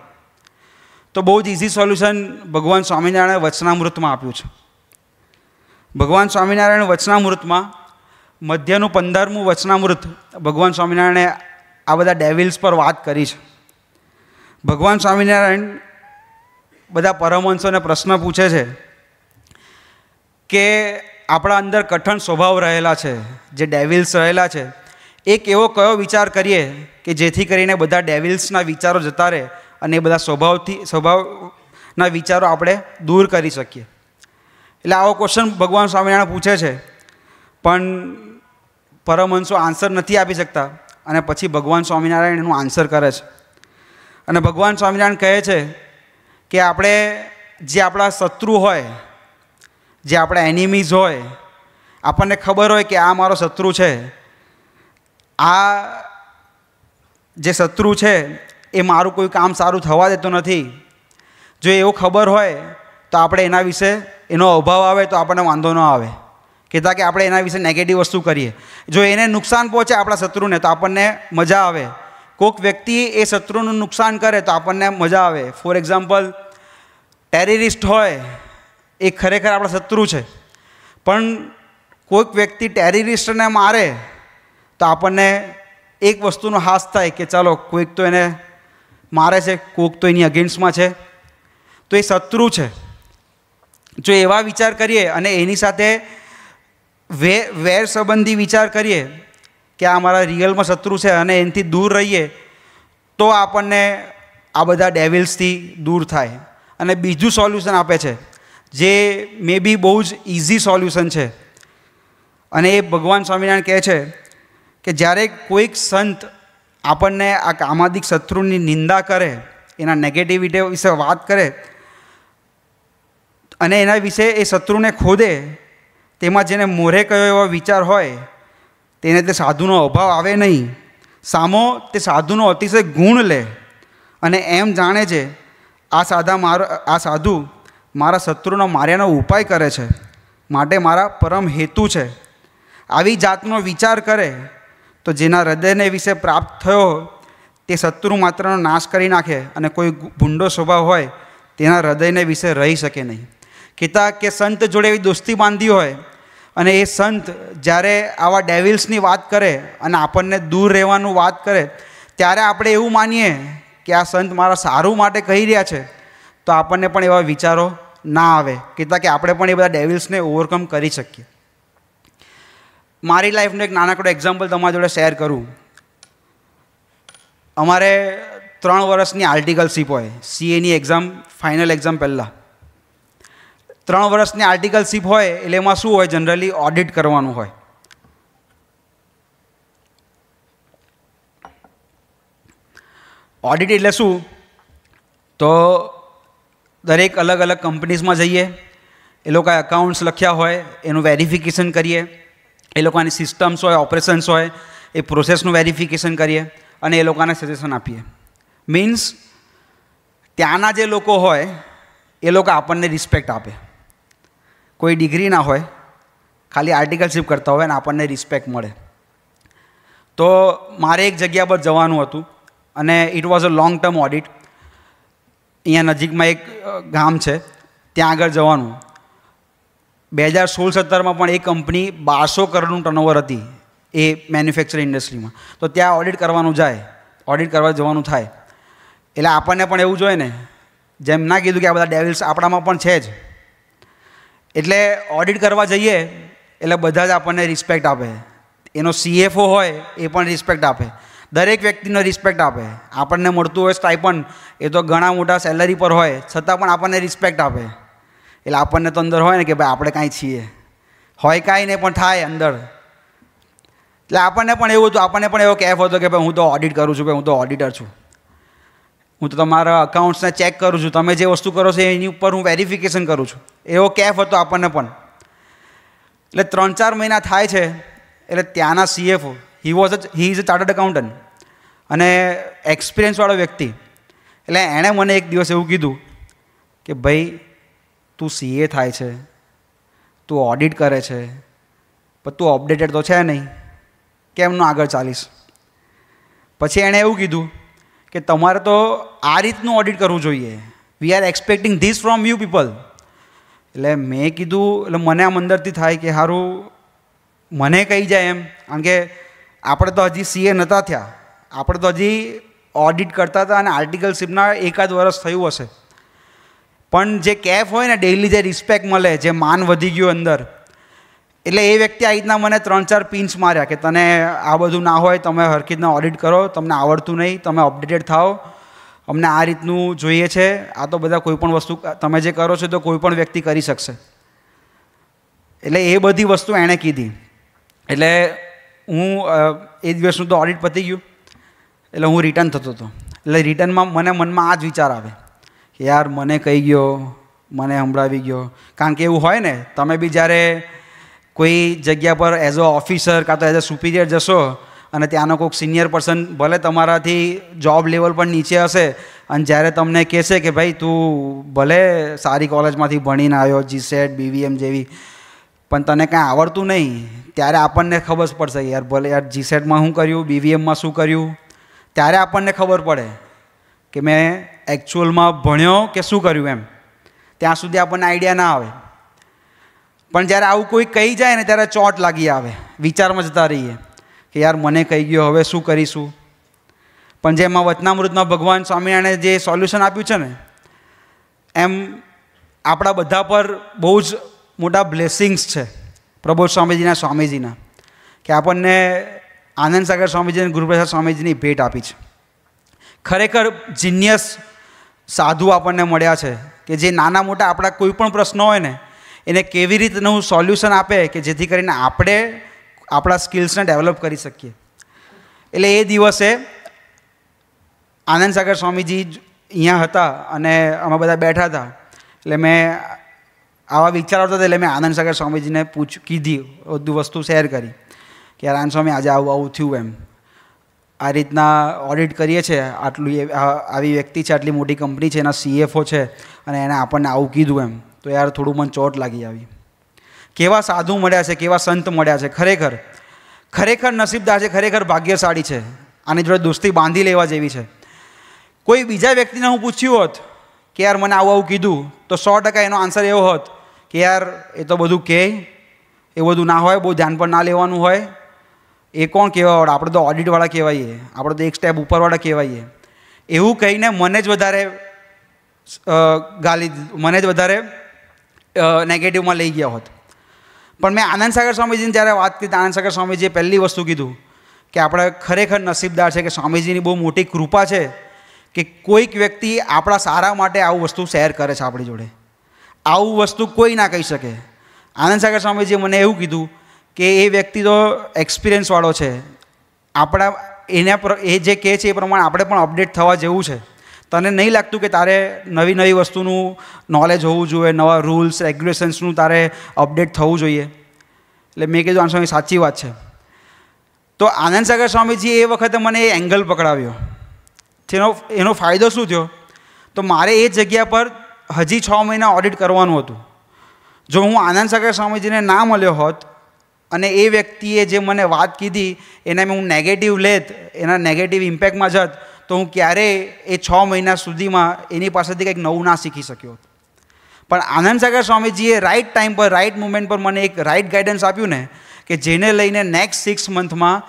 તો બહુ જ ઇઝી સોલ્યુશન ભગવાન સ્વામિનારાયણ વચનામૃતમાં આપ્યું છે ભગવાન સ્વામિનારાયણ વચનામૃતમાં મધ્યનું પંદરમું વચનામૃત ભગવાન સ્વામિનારાયણે આ બધા ડેવિલ્સ પર વાત કરી છે ભગવાન સ્વામિનારાયણ બધા પરમહંસોને પ્રશ્ન પૂછે છે કે આપણા અંદર કઠણ સ્વભાવ રહેલા છે જે ડેવિલ્સ રહેલા છે એક એવો કયો વિચાર કરીએ કે જેથી કરીને બધા ડેવિલ્સના વિચારો જતા રહે અને એ બધા સ્વભાવથી સ્વભાવના વિચારો આપણે દૂર કરી શકીએ એટલે આવો ક્વેશ્ચન ભગવાન સ્વામિનારાયણ પૂછે છે પણ પરમહંસો આન્સર નથી આપી શકતા અને પછી ભગવાન સ્વામિનારાયણ એનું આન્સર કરે છે અને ભગવાન સ્વામિનારાયણ કહે છે કે આપણે જે આપણા શત્રુ હોય જે આપણા એનિમીઝ હોય આપણને ખબર હોય કે આ મારો શત્રુ છે આ જે શત્રુ છે એ મારું કોઈ કામ સારું થવા દેતું નથી જો એવું ખબર હોય તો આપણે એના વિશે એનો અભાવ આવે તો આપણને વાંધો ન આવે કહેતા કે આપણે એના વિશે નેગેટિવ વસ્તુ કરીએ જો એને નુકસાન પહોંચે આપણા શત્રુને તો આપણને મજા આવે કોઈક વ્યક્તિ એ શત્રુનું નુકસાન કરે તો આપણને મજા આવે ફોર એક્ઝામ્પલ ટેરરિસ્ટ હોય એ ખરેખર આપણા શત્રુ છે પણ કોઈક વ્યક્તિ ટેરરિસ્ટને મારે તો આપણને એક વસ્તુનો હાસ થાય કે ચાલો કોઈક તો એને મારે છે કોઈક તો એની અગેન્સ્ટમાં છે તો એ શત્રુ છે જો એવા વિચાર કરીએ અને એની સાથે વે વેર સંબંધી વિચાર કરીએ કે આ મારા રિયલમાં શત્રુ છે અને એનાથી દૂર રહીએ તો આપણને આ બધા ડેવિલ્સથી દૂર થાય અને બીજું સોલ્યુશન આપે છે જે મે બી બહુ જ ઇઝી સોલ્યુશન છે અને એ ભગવાન સ્વામિનારાયણ કહે છે કે જ્યારે કોઈક સંત આપણને આ કામાદિક શત્રુની નિંદા કરે એના નેગેટિવિટી વિશે વાત કરે અને એના વિશે એ શત્રુને ખોદે તેમાં જેને મોરે કયો એવો વિચાર હોય તેને તે સાધુનો અભાવ આવે નહીં સામો તે સાધુનો અતિશય ગુણ લે અને એમ જાણે છે આ સાધા મારો આ સાધુ મારા શત્રુનો માર્યાનો ઉપાય કરે છે માટે મારા પરમ હેતુ છે આવી જાતનો વિચાર કરે તો જેના હૃદયને વિશે પ્રાપ્ત થયો તે શત્રુ માત્રનો નાશ કરી નાખે અને કોઈ ભૂંડો સ્વભાવ હોય તેના હૃદયને વિશે રહી શકે નહીં કહેતા કે સંત જોડે એવી દોસ્તી બાંધી હોય અને એ સંત જ્યારે આવા ડેવિલ્સની વાત કરે અને આપણને દૂર રહેવાનું વાત કરે ત્યારે આપણે એવું માનીએ કે આ સંત મારા સારું માટે કહી રહ્યા છે તો આપણને પણ એવા વિચારો ના આવે કીધા કે આપણે પણ એ બધા ડેવિલ્સને ઓવરકમ કરી શકીએ મારી લાઈફનું એક નાનકડું એક્ઝામ્પલ તમારી જોડે શેર કરું અમારે ત્રણ વર્ષની આર્ટિકલશીપ હોય સીએની એક્ઝામ ફાઇનલ એક્ઝામ પહેલાં ત્રણ વર્ષની આર્ટિકલશીપ હોય એટલે એમાં શું હોય જનરલી ઓડિટ કરવાનું હોય ઓડિટ એટલે શું તો દરેક અલગ અલગ કંપનીઝમાં જઈએ એ લોકોએ અકાઉન્ટ્સ લખ્યા હોય એનું વેરિફિકેશન કરીએ એ લોકોની સિસ્ટમ્સ હોય ઓપરેશન્સ હોય એ પ્રોસેસનું વેરિફિકેશન કરીએ અને એ લોકોને સજેશન આપીએ મીન્સ ત્યાંના જે લોકો હોય એ લોકો આપણને રિસ્પેક્ટ આપે કોઈ ડિગ્રી ના હોય ખાલી આર્ટિકલશીપ કરતા હોય અને આપણને રિસ્પેક્ટ મળે તો મારે એક જગ્યા પર જવાનું હતું અને it was a long term audit અહીંયા નજીકમાં એક ગામ છે ત્યાં આગળ જવાનું બે હજાર સોળ સત્તરમાં પણ એ કંપની બારસો કરોડનું ટર્નઓવર હતી એ મેન્યુફેક્ચર ઇન્ડસ્ટ્રીમાં તો ત્યાં ઓડિટ કરવાનું જાય ઓડિટ કરવા જવાનું થાય એટલે આપણને પણ એવું જોઈએ ને જેમ ના કીધું કે આ બધા ડેવિલ્સ આપણામાં પણ છે જ એટલે ઓડિટ કરવા જઈએ એટલે બધા જ આપણને રિસ્પેક્ટ આપે એનો સીએફઓ હોય એ પણ રિસ્પેક્ટ આપે દરેક વ્યક્તિનો રિસ્પેક્ટ આપે આપણને મળતું હોય પણ એ તો ઘણા મોટા સેલરી પર હોય છતાં પણ આપણને રિસ્પેક્ટ આપે એટલે આપણને તો અંદર હોય ને કે ભાઈ આપણે કાંઈ છીએ હોય કાંઈ નહીં પણ થાય અંદર એટલે આપણને પણ એવું હતું આપણને પણ એવો કેફ હતો કે ભાઈ હું તો ઓડિટ કરું છું ભાઈ હું તો ઓડિટર છું હું તો તમારા અકાઉન્ટ્સને ચેક કરું છું તમે જે વસ્તુ કરો છો એની ઉપર હું વેરિફિકેશન કરું છું એવો કેફ હતો આપણને પણ એટલે ત્રણ ચાર મહિના થાય છે એટલે ત્યાંના CFO he was a he is a chartered accountant અને એક્સપિરિયન્સવાળો વ્યક્તિ એટલે એણે મને એક દિવસ એવું કીધું કે ભાઈ તું સીએ થાય છે તું ઓડિટ કરે છે પણ તું અપડેટેડ તો છે નહીં કેમનો આગળ ચાલીશ પછી એણે એવું કીધું કે તમારે તો આ રીતનું ઓડિટ કરવું જોઈએ we are expecting this from you people એટલે મેં કીધું એટલે મને આમ અંદરથી થાય કે સારું મને કહી જાય એમ કારણ કે આપણે તો હજી સીએ નહોતા થયા આપણે તો હજી ઓડિટ કરતા હતા અને આર્ટિકલ શિપના એકાદ વર્ષ થયું હશે પણ જે કેફ હોય ને ડેઇલી જે રિસ્પેક્ટ મળે જે માન વધી ગયું અંદર એટલે એ વ્યક્તિ આ રીતના મને ત્રણ ચાર પિન્સ માર્યા કે તને આ બધું ના હોય તમે હરખી રીતના ઓડિટ કરો તમને આવડતું નહીં તમે અપડેટેડ થાઓ અમને આ રીતનું જોઈએ છે આ તો બધા કોઈ પણ વસ્તુ તમે જે કરો છો તો કોઈ પણ વ્યક્તિ કરી શકશે એટલે એ બધી વસ્તુ એણે કીધી એટલે હું એ દિવસનું તો ઓડિટ પતી ગયું એટલે હું રિટર્ન થતો હતો એટલે રિટર્નમાં મને મનમાં આ જ વિચાર આવે કે યાર મને કહી ગયો મને સંભળાવી ગયો કારણ કે એવું હોય ને તમે બી જ્યારે કોઈ જગ્યા પર એઝ અ ઓફિસર કાં તો એઝ અ સુપિરિયર જશો અને ત્યાંનો કોઈક સિનિયર પર્સન ભલે તમારાથી જોબ લેવલ પણ નીચે હશે અને જ્યારે તમને કહેશે કે ભાઈ તું ભલે સારી કોલેજમાંથી ભણીને આવ્યો જીસેટ બીવીએમ જેવી પણ તને કાંઈ આવડતું નહીં ત્યારે આપણને ખબર પડશે યાર ભલે યાર જીસેટમાં શું કર્યું બીવીએમમાં શું કર્યું ત્યારે આપણને ખબર પડે કે મેં એકચ્યુઅલમાં ભણ્યો કે શું કર્યું એમ ત્યાં સુધી આપણને આઈડિયા ના આવે પણ જ્યારે આવું કોઈ કહી જાય ને ત્યારે ચોટ લાગી આવે વિચારમાં જતા રહીએ કે યાર મને કહી ગયો હવે શું કરીશું પણ જેમાં વચનામૃતમાં ભગવાન સ્વામિનારાયણે જે સોલ્યુશન આપ્યું છે ને એમ આપણા બધા પર બહુ જ મોટા બ્લેસિંગ્સ છે પ્રબોધ સ્વામીજીના સ્વામીજીના કે આપણને આનંદ સાગર સ્વામીજી અને ગુરુપ્રસાદ સ્વામીજીની ભેટ આપી છે ખરેખર જીનિયસ સાધુ આપણને મળ્યા છે કે જે નાના મોટા આપણા કોઈ પણ પ્રશ્નો હોય ને એને કેવી રીતનું સોલ્યુશન આપે કે જેથી કરીને આપણે આપણા સ્કિલ્સને ડેવલપ કરી શકીએ એટલે એ દિવસે આનંદ સાગર સ્વામીજી અહીંયા હતા અને અમે બધા બેઠા હતા એટલે મેં આવા વિચાર આવતા એટલે મેં આનંદ સાગર સ્વામીજીને પૂછ કીધી બધું વસ્તુ શેર કરી કે આનંદ સ્વામી આજે આવું આવું થયું એમ આ રીતના ઓડિટ કરીએ છીએ આટલું આવી વ્યક્તિ છે આટલી મોટી કંપની છે એના સીએફઓ છે અને એણે આપણને આવું કીધું એમ તો યાર થોડું મન ચોટ લાગી આવી કેવા સાધુ મળ્યા છે કેવા સંત મળ્યા છે ખરેખર ખરેખર નસીબદાર છે ખરેખર ભાગ્યશાળી છે આની જોડે દોસ્તી બાંધી લેવા જેવી છે કોઈ બીજા વ્યક્તિને હું પૂછ્યું હોત કે યાર મને આવું આવું કીધું તો સો ટકા એનો આન્સર એવો હોત કે યાર એ તો બધું કહે એ બધું ના હોય બહુ ધ્યાન પણ ના લેવાનું હોય એ કોણ કહેવાવાળા આપણે તો ઓડિટવાળા કહેવાઈએ આપણે તો એક સ્ટેપ ઉપરવાળા કહેવાઈએ એવું કહીને મને જ વધારે ગાલી મને જ વધારે નેગેટિવમાં લઈ ગયા હોત પણ મેં આનંદ સાગર સ્વામીજીને જ્યારે વાત કરી આનંદ સાગર સ્વામીજીએ પહેલી વસ્તુ કીધું કે આપણે ખરેખર નસીબદાર છે કે સ્વામીજીની બહુ મોટી કૃપા છે કે કોઈક વ્યક્તિ આપણા સારા માટે આવું વસ્તુ શેર કરે છે આપણી જોડે આવું વસ્તુ કોઈ ના કહી શકે આનંદ સાગર સ્વામીજીએ મને એવું કીધું કે એ વ્યક્તિ તો એક્સપિરિયન્સવાળો છે આપણા એના પર એ જે કહે છે એ પ્રમાણે આપણે પણ અપડેટ થવા જેવું છે તને નહીં લાગતું કે તારે નવી નવી વસ્તુનું નોલેજ હોવું જોઈએ નવા રૂલ્સ રેગ્યુલેશન્સનું તારે અપડેટ થવું જોઈએ એટલે મેં કીધું આનંદ સ્વામી સાચી વાત છે તો આનંદ સાગર સ્વામીજી એ વખતે મને એ એંગલ પકડાવ્યો તેનો એનો ફાયદો શું થયો તો મારે એ જગ્યા પર હજી છ મહિના ઓડિટ કરવાનું હતું જો હું આનંદ સાગર સ્વામીજીને ના મળ્યો હોત અને એ વ્યક્તિએ જે મને વાત કીધી એને હું નેગેટિવ લેત એના નેગેટિવ ઇમ્પેક્ટમાં જત તો હું ક્યારેય એ છ મહિના સુધીમાં એની પાસેથી કંઈક નવું ના શીખી શક્યો પણ આનંદ સાગર સ્વામીજીએ રાઇટ ટાઈમ પર રાઇટ મુમેન્ટ પર મને એક રાઇટ ગાઈડન્સ આપ્યું ને કે જેને લઈને નેક્સ્ટ સિક્સ મંથમાં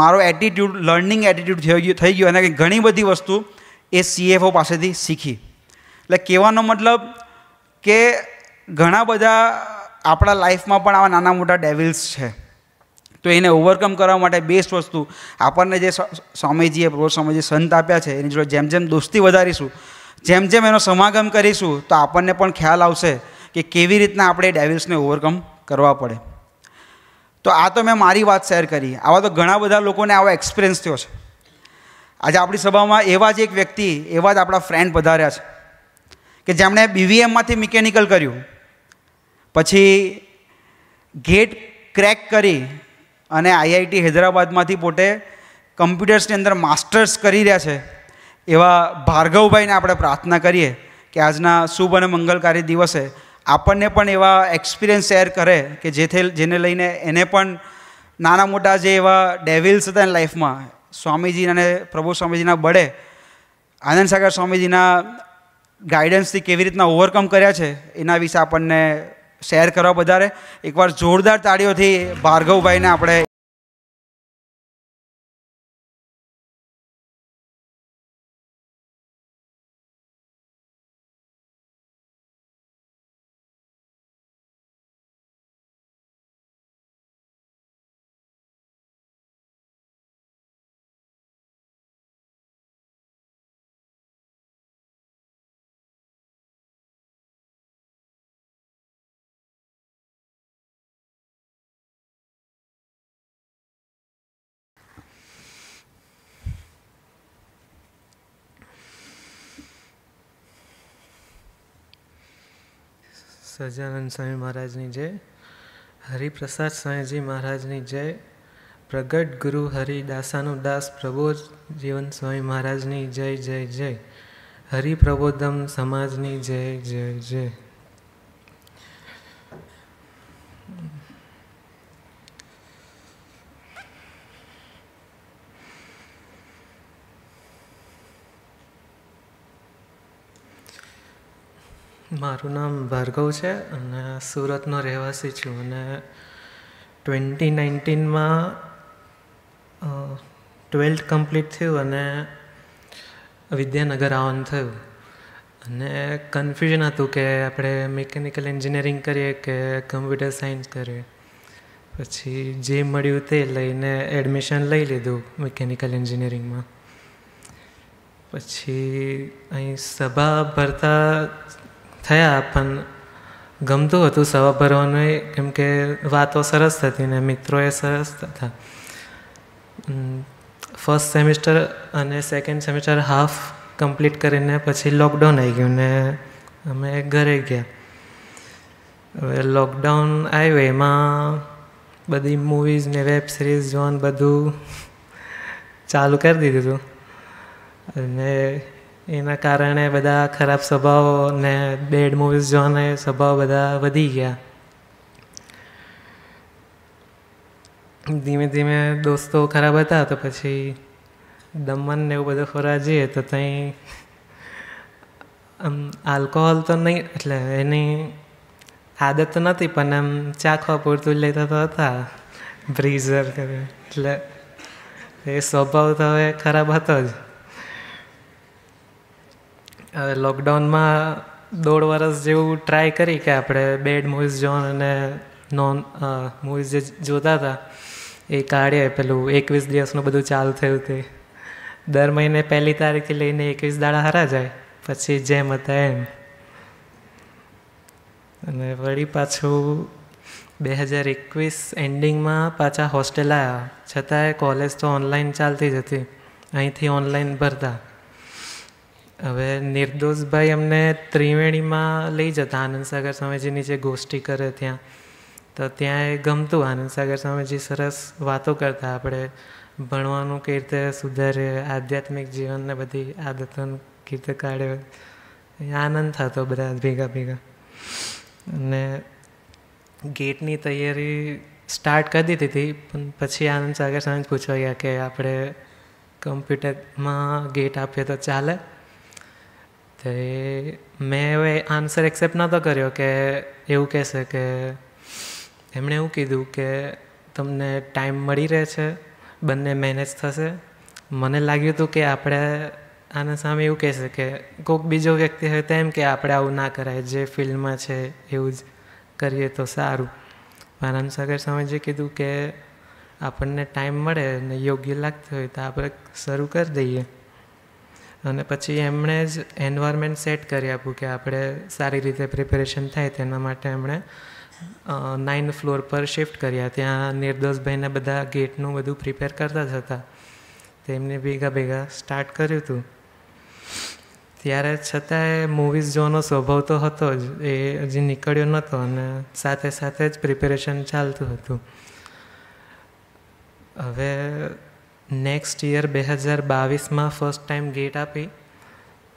મારો એટીટ્યૂડ લર્નિંગ એટીટ્યૂડ થઈ ગયો થઈ ગયો અને ઘણી બધી વસ્તુ એ સીએફઓ પાસેથી શીખી એટલે કહેવાનો મતલબ કે ઘણા બધા આપણા લાઈફમાં પણ આવા નાના મોટા ડેવિલ્સ છે તો એને ઓવરકમ કરવા માટે બેસ્ટ વસ્તુ આપણને જે સ્વામીજીએ પ્રભુ સ્વામીજી સંત આપ્યા છે એની જોડે જેમ જેમ દોસ્તી વધારીશું જેમ જેમ એનો સમાગમ કરીશું તો આપણને પણ ખ્યાલ આવશે કે કેવી રીતના આપણે ડેવિલ્સને ઓવરકમ કરવા પડે તો આ તો મેં મારી વાત શેર કરી આવા તો ઘણા બધા લોકોને આવો એક્સપિરિયન્સ થયો છે આજે આપણી સભામાં એવા જ એક વ્યક્તિ એવા જ આપણા ફ્રેન્ડ પધાર્યા છે કે જેમણે બીવીએમમાંથી મિકેનિકલ કર્યું પછી ગેટ ક્રેક કરી અને આઈઆઈટી હૈદરાબાદમાંથી પોતે કમ્પ્યુટર્સની અંદર માસ્ટર્સ કરી રહ્યા છે એવા ભાર્ગવભાઈને આપણે પ્રાર્થના કરીએ કે આજના શુભ અને મંગલકારી દિવસે આપણને પણ એવા એક્સપિરિયન્સ શેર કરે કે જેથી જેને લઈને એને પણ નાના મોટા જે એવા ડેવિલ્સ હતા લાઈફમાં સ્વામીજી અને પ્રભુ સ્વામીજીના બળે આનંદ સાગર સ્વામીજીના ગાઈડન્સથી કેવી રીતના ઓવરકમ કર્યા છે એના વિશે આપણને શેર કરવા વધારે એકવાર જોરદાર તાળીઓથી ભાર્ગવભાઈને આપણે સહજાનંદ સ્વામી મહારાજની જય હરિપ્રસાદ સ્વામીજી મહારાજની જય પ્રગટ ગુરુ હરિદાસાનું દાસ પ્રબોધ જીવન સ્વામી મહારાજની જય જય જય હરિપ્રબોધમ સમાજની જય જય જય મારું નામ ભાર્ગવ છે અને સુરતનો રહેવાસી છું અને ટ્વેન્ટી નાઇન્ટીનમાં ટ્વેલ્થ કમ્પ્લીટ થયું અને વિદ્યાનગર આવન થયું અને કન્ફ્યુઝન હતું કે આપણે મિકેનિકલ એન્જિનિયરિંગ કરીએ કે કમ્પ્યુટર સાયન્સ કરીએ પછી જે મળ્યું તે લઈને એડમિશન લઈ લીધું મિકેનિકલ એન્જિનિયરિંગમાં પછી અહીં સભા ભરતા થયા પણ ગમતું હતું સવા ભરવાનું કેમ કે વાતો સરસ હતી ને મિત્રોએ સરસ હતા ફર્સ્ટ સેમિસ્ટર અને સેકન્ડ સેમિસ્ટર હાફ કમ્પ્લીટ કરીને પછી લોકડાઉન આવી ગયું ને અમે ઘરે ગયા હવે લોકડાઉન આવ્યું એમાં બધી મૂવીઝ ને વેબ સિરીઝ જોવાનું બધું ચાલુ કરી દીધું હતું અને એના કારણે બધા ખરાબ સ્વભાવો ને બેડ મૂવીઝ જોવાના સ્વભાવ બધા વધી ગયા ધીમે ધીમે દોસ્તો ખરાબ હતા તો પછી દમણ ને એવું બધું ફરવા જઈએ તો ત્યાં આમ આલ્કોહોલ તો નહીં એટલે એની આદત તો નહોતી પણ આમ ચાખવા પૂરતું લેતા તો હતા બ્રીઝર કરે એટલે એ સ્વભાવ તો હવે ખરાબ હતો જ હવે લોકડાઉનમાં દોઢ વરસ જેવું ટ્રાય કરી કે આપણે બેડ મૂવીઝ જોન અને નોન મૂવીઝ જે જોતા હતા એ કાઢીએ પેલું એકવીસ દિવસનું બધું ચાલુ થયું તે દર મહિને પહેલી તારીખથી લઈને એકવીસ દાડા હરા જાય પછી જેમ હતા એમ અને વળી પાછું બે હજાર એકવીસ એન્ડિંગમાં પાછા હોસ્ટેલ આવ્યા છતાંય કોલેજ તો ઓનલાઈન ચાલતી જ હતી અહીંથી ઓનલાઈન ભરતા હવે નિર્દોષભાઈ અમને ત્રિવેણીમાં લઈ જતા આનંદ સાગર સ્વામીજીની જે ગોષ્ઠી કરે ત્યાં તો ત્યાં એ ગમતું આનંદ સાગર સ્વામીજી સરસ વાતો કરતા આપણે ભણવાનું કઈ રીતે સુધારે આધ્યાત્મિક જીવનને બધી આદતોને કીર્તે કાઢે આનંદ થતો બધા ભેગા ભેગા અને ગેટની તૈયારી સ્ટાર્ટ કરી દીધી હતી પણ પછી આનંદ સાગર સાંજ પૂછવા ગયા કે આપણે કમ્પ્યુટરમાં ગેટ આપીએ તો ચાલે તે મેં હવે આન્સર એક્સેપ્ટ નહોતો કર્યો કે એવું કહેશે કે એમણે એવું કીધું કે તમને ટાઈમ મળી રહે છે બંને મેનેજ થશે મને લાગ્યું હતું કે આપણે આના સામે એવું કહેશે કે કોઈક બીજો વ્યક્તિ હોય તો એમ કે આપણે આવું ના કરાય જે ફિલ્ડમાં છે એવું જ કરીએ તો સારું આનંદ સાગર સામે જે કીધું કે આપણને ટાઈમ મળે અને યોગ્ય લાગતું હોય તો આપણે શરૂ કરી દઈએ અને પછી એમણે જ એન્વાયરમેન્ટ સેટ કરી આપ્યું કે આપણે સારી રીતે પ્રિપેરેશન થાય તેના માટે એમણે નાઇન ફ્લોર પર શિફ્ટ કર્યા ત્યાં નિર્દોષભાઈને બધા ગેટનું બધું પ્રિપેર કરતા જ હતા તેમને ભેગા ભેગા સ્ટાર્ટ કર્યું હતું ત્યારે છતાંય મૂવીઝ જોવાનો સ્વભાવ તો હતો જ એ હજી નીકળ્યો નહોતો અને સાથે સાથે જ પ્રિપેરેશન ચાલતું હતું હવે નેક્સ્ટ યર બે હજાર બાવીસમાં ફર્સ્ટ ટાઈમ ગેટ આપી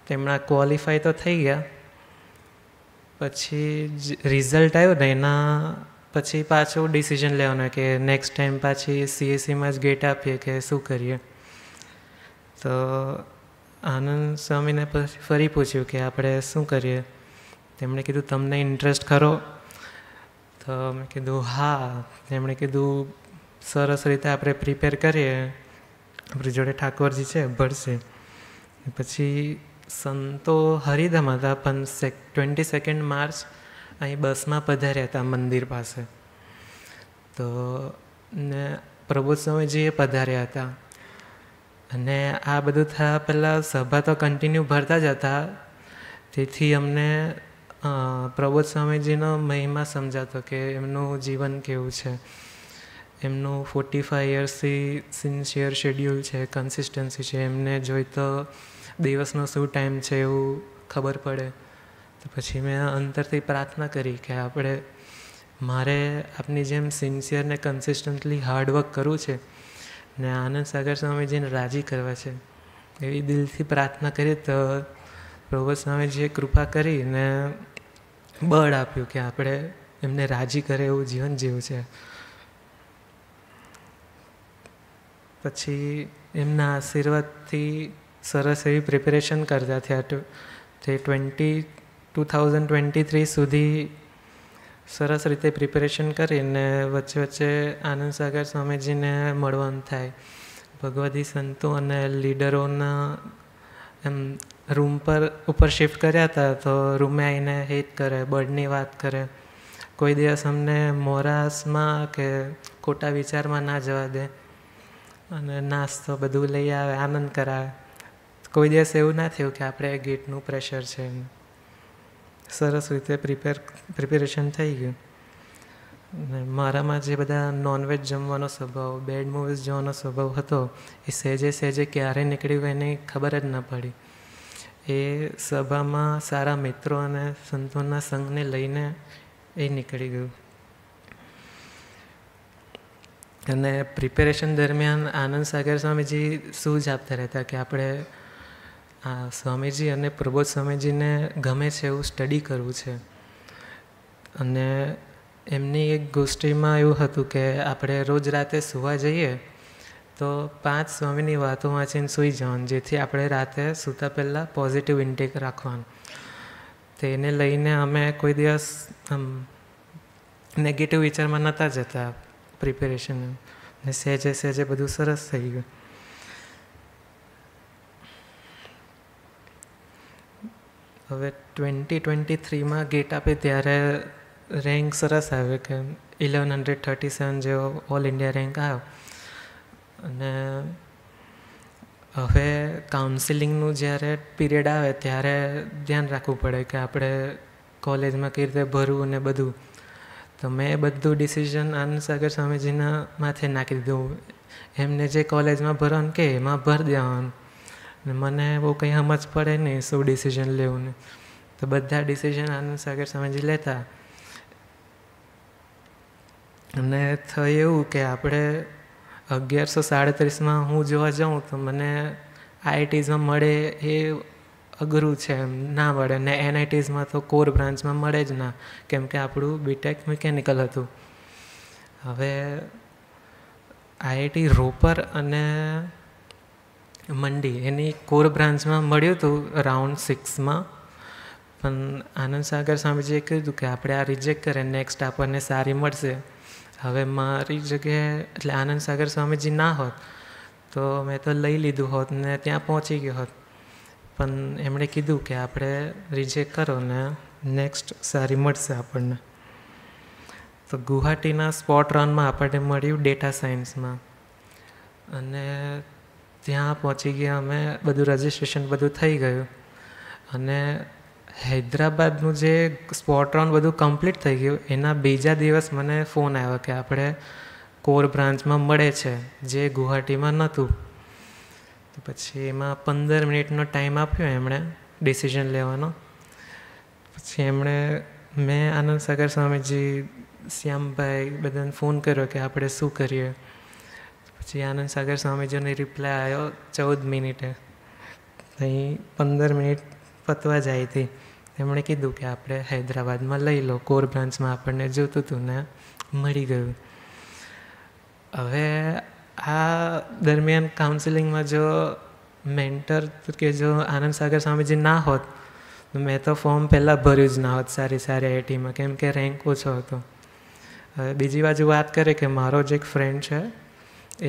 તેમના ક્વોલિફાય તો થઈ ગયા પછી રિઝલ્ટ આવ્યું ને એના પછી પાછું ડિસિઝન લેવાનું કે નેક્સ્ટ ટાઈમ પાછી સીએસસીમાં e જ ગેટ આપીએ કે શું કરીએ તો આનંદ સ્વામીને પછી ફરી પૂછ્યું કે આપણે શું કરીએ તેમણે કીધું તમને ઇન્ટરેસ્ટ ખરો તો મેં કીધું હા તેમણે કીધું સરસ રીતે આપણે પ્રિપેર કરીએ આપણી જોડે ઠાકોરજી છે ભરશે પછી સંતો હરિધમ હતા પણ સેક ટ્વેન્ટી સેકન્ડ માર્ચ અહીં બસમાં પધાર્યા હતા મંદિર પાસે તો ને પ્રભુ સ્વામીજીએ પધાર્યા હતા અને આ બધું થયા પહેલાં સભા તો કન્ટિન્યુ ભરતા જ હતા તેથી અમને પ્રબોધ સ્વામીજીનો મહિમા સમજાતો કે એમનું જીવન કેવું છે એમનો ફોર્ટી ફાઈવ યર્સથી સિન્સિયર શેડ્યુલ છે કન્સિસ્ટન્સી છે એમને જોઈ તો દિવસનો શું ટાઈમ છે એવું ખબર પડે તો પછી મેં અંતરથી પ્રાર્થના કરી કે આપણે મારે આપની જેમ સિન્સિયર ને કન્સિસ્ટન્ટલી હાર્ડવર્ક કરવું છે ને આનંદ સાગર સ્વામીજીને રાજી કરવા છે એવી દિલથી પ્રાર્થના કરી તો પ્રભુ સ્વામીજીએ કૃપા કરીને બળ આપ્યું કે આપણે એમને રાજી કરે એવું જીવન જીવું છે પછી એમના આશીર્વાદથી સરસ એવી પ્રિપેરેશન કરતા થયા તે twenty two thousand twenty three સુધી સરસ રીતે પ્રિપેરેશન કરીને વચ્ચે વચ્ચે આનંદ સાગર સ્વામીજીને મળવાનું થાય ભગવદી સંતો અને લીડરોના એમ રૂમ પર ઉપર શિફ્ટ કર્યા હતા તો રૂમે આવીને હેત કરે બર્ડની વાત કરે કોઈ દિવસ અમને મોરાસમાં કે ખોટા વિચારમાં ના જવા દે અને નાસ્તો બધું લઈ આવે આનંદ કરાવે કોઈ દિવસ એવું ના થયું કે આપણે ગેટનું પ્રેશર છે સરસ રીતે પ્રિપેર પ્રિપેરેશન થઈ ગયું ને મારામાં જે બધા નોનવેજ જમવાનો સ્વભાવ બેડ મૂવીઝ જોવાનો સ્વભાવ હતો એ સહેજે સહેજે ક્યારે નીકળ્યું એની ખબર જ ન પડી એ સભામાં સારા મિત્રો અને સંતોના સંઘને લઈને એ નીકળી ગયું અને પ્રિપેરેશન દરમિયાન આનંદ સાગર સ્વામીજી સૂઝ આપતા રહેતા કે આપણે આ સ્વામીજી અને પ્રબોધ સ્વામીજીને ગમે છે એવું સ્ટડી કરવું છે અને એમની એક ગોષ્ઠીમાં એવું હતું કે આપણે રોજ રાતે સૂવા જઈએ તો પાંચ સ્વામીની વાતો વાંચીને સૂઈ જવાનું જેથી આપણે રાતે સૂતા પહેલાં પોઝિટિવ ઇન્ટેક રાખવાનું તેને લઈને અમે કોઈ દિવસ આમ નેગેટિવ વિચારમાં નહોતા જતા પ્રિપેરેશન ને સહેજે સહેજે બધું સરસ થઈ ગયું હવે ટ્વેન્ટી ટ્વેન્ટી થ્રીમાં ગેટ આપે ત્યારે રેન્ક સરસ આવ્યો કે ઇલેવન હંડ્રેડ થર્ટી સેવન જેવો ઓલ ઇન્ડિયા રેન્ક આવ્યો અને હવે કાઉન્સિલિંગનું જ્યારે પીરિયડ આવે ત્યારે ધ્યાન રાખવું પડે કે આપણે કોલેજમાં કઈ રીતે ભરવું ને બધું તો મેં બધું ડિસિઝન આનંદ સાગર સ્વામીજીના માથે નાખી દીધું એમને જે કોલેજમાં ભરવાનું કે એમાં ભરી દેવાનું ને મને બહુ કંઈ સમજ પડે નહીં શું ડિસિઝન લેવું ને તો બધા ડિસિઝન આનંદ સાગર સ્વામીજી લેતા અને થયું એવું કે આપણે અગિયારસો સાડત્રીસમાં હું જોવા જાઉં તો મને આઈઆઈટીઝમાં મળે એ અઘરું છે એમ ના મળે ને એનઆઈટીઝમાં તો કોર બ્રાન્ચમાં મળે જ ના કેમ કે આપણું બીટેક મિકેનિકલ હતું હવે આઈઆઈટી રોપર અને મંડી એની કોર બ્રાન્ચમાં મળ્યું હતું રાઉન્ડ સિક્સમાં પણ આનંદ સાગર સ્વામીજીએ કીધું કે આપણે આ રિજેક્ટ કરીએ નેક્સ્ટ આપણને સારી મળશે હવે મારી જગ્યાએ એટલે આનંદ સાગર સ્વામીજી ના હોત તો મેં તો લઈ લીધું હોત ને ત્યાં પહોંચી ગયો હોત પણ એમણે કીધું કે આપણે રિજેક્ટ કરો ને નેક્સ્ટ સારી મળશે આપણને તો ગુવાહાટીના સ્પોટ રનમાં આપણને મળ્યું ડેટા સાયન્સમાં અને ત્યાં પહોંચી ગયા અમે બધું રજિસ્ટ્રેશન બધું થઈ ગયું અને હૈદરાબાદનું જે સ્પોટ રન બધું કમ્પ્લીટ થઈ ગયું એના બીજા દિવસ મને ફોન આવ્યો કે આપણે કોર બ્રાન્ચમાં મળે છે જે ગુવાહાટીમાં નહોતું તો પછી એમાં પંદર મિનિટનો ટાઈમ આપ્યો એમણે ડિસિઝન લેવાનો પછી એમણે મેં આનંદ સાગર સ્વામીજી શ્યામભાઈ બધાને ફોન કર્યો કે આપણે શું કરીએ પછી આનંદ સાગર સ્વામીજીનો રિપ્લાય આવ્યો ચૌદ મિનિટે અહીં પંદર મિનિટ પતવા જાય હતી તેમણે કીધું કે આપણે હૈદરાબાદમાં લઈ લો કોર બ્રાન્ચમાં આપણને જોતું હતું ને મળી ગયું હવે આ દરમિયાન કાઉન્સિલિંગમાં જો મેન્ટર કે જો આનંદ સાગર સ્વામીજી ના હોત તો મેં તો ફોર્મ પહેલાં ભર્યું જ ના હોત સારી સારી આઈટીમાં કેમ કે રેન્ક ઓછો હતો બીજી બાજુ વાત કરે કે મારો જે એક ફ્રેન્ડ છે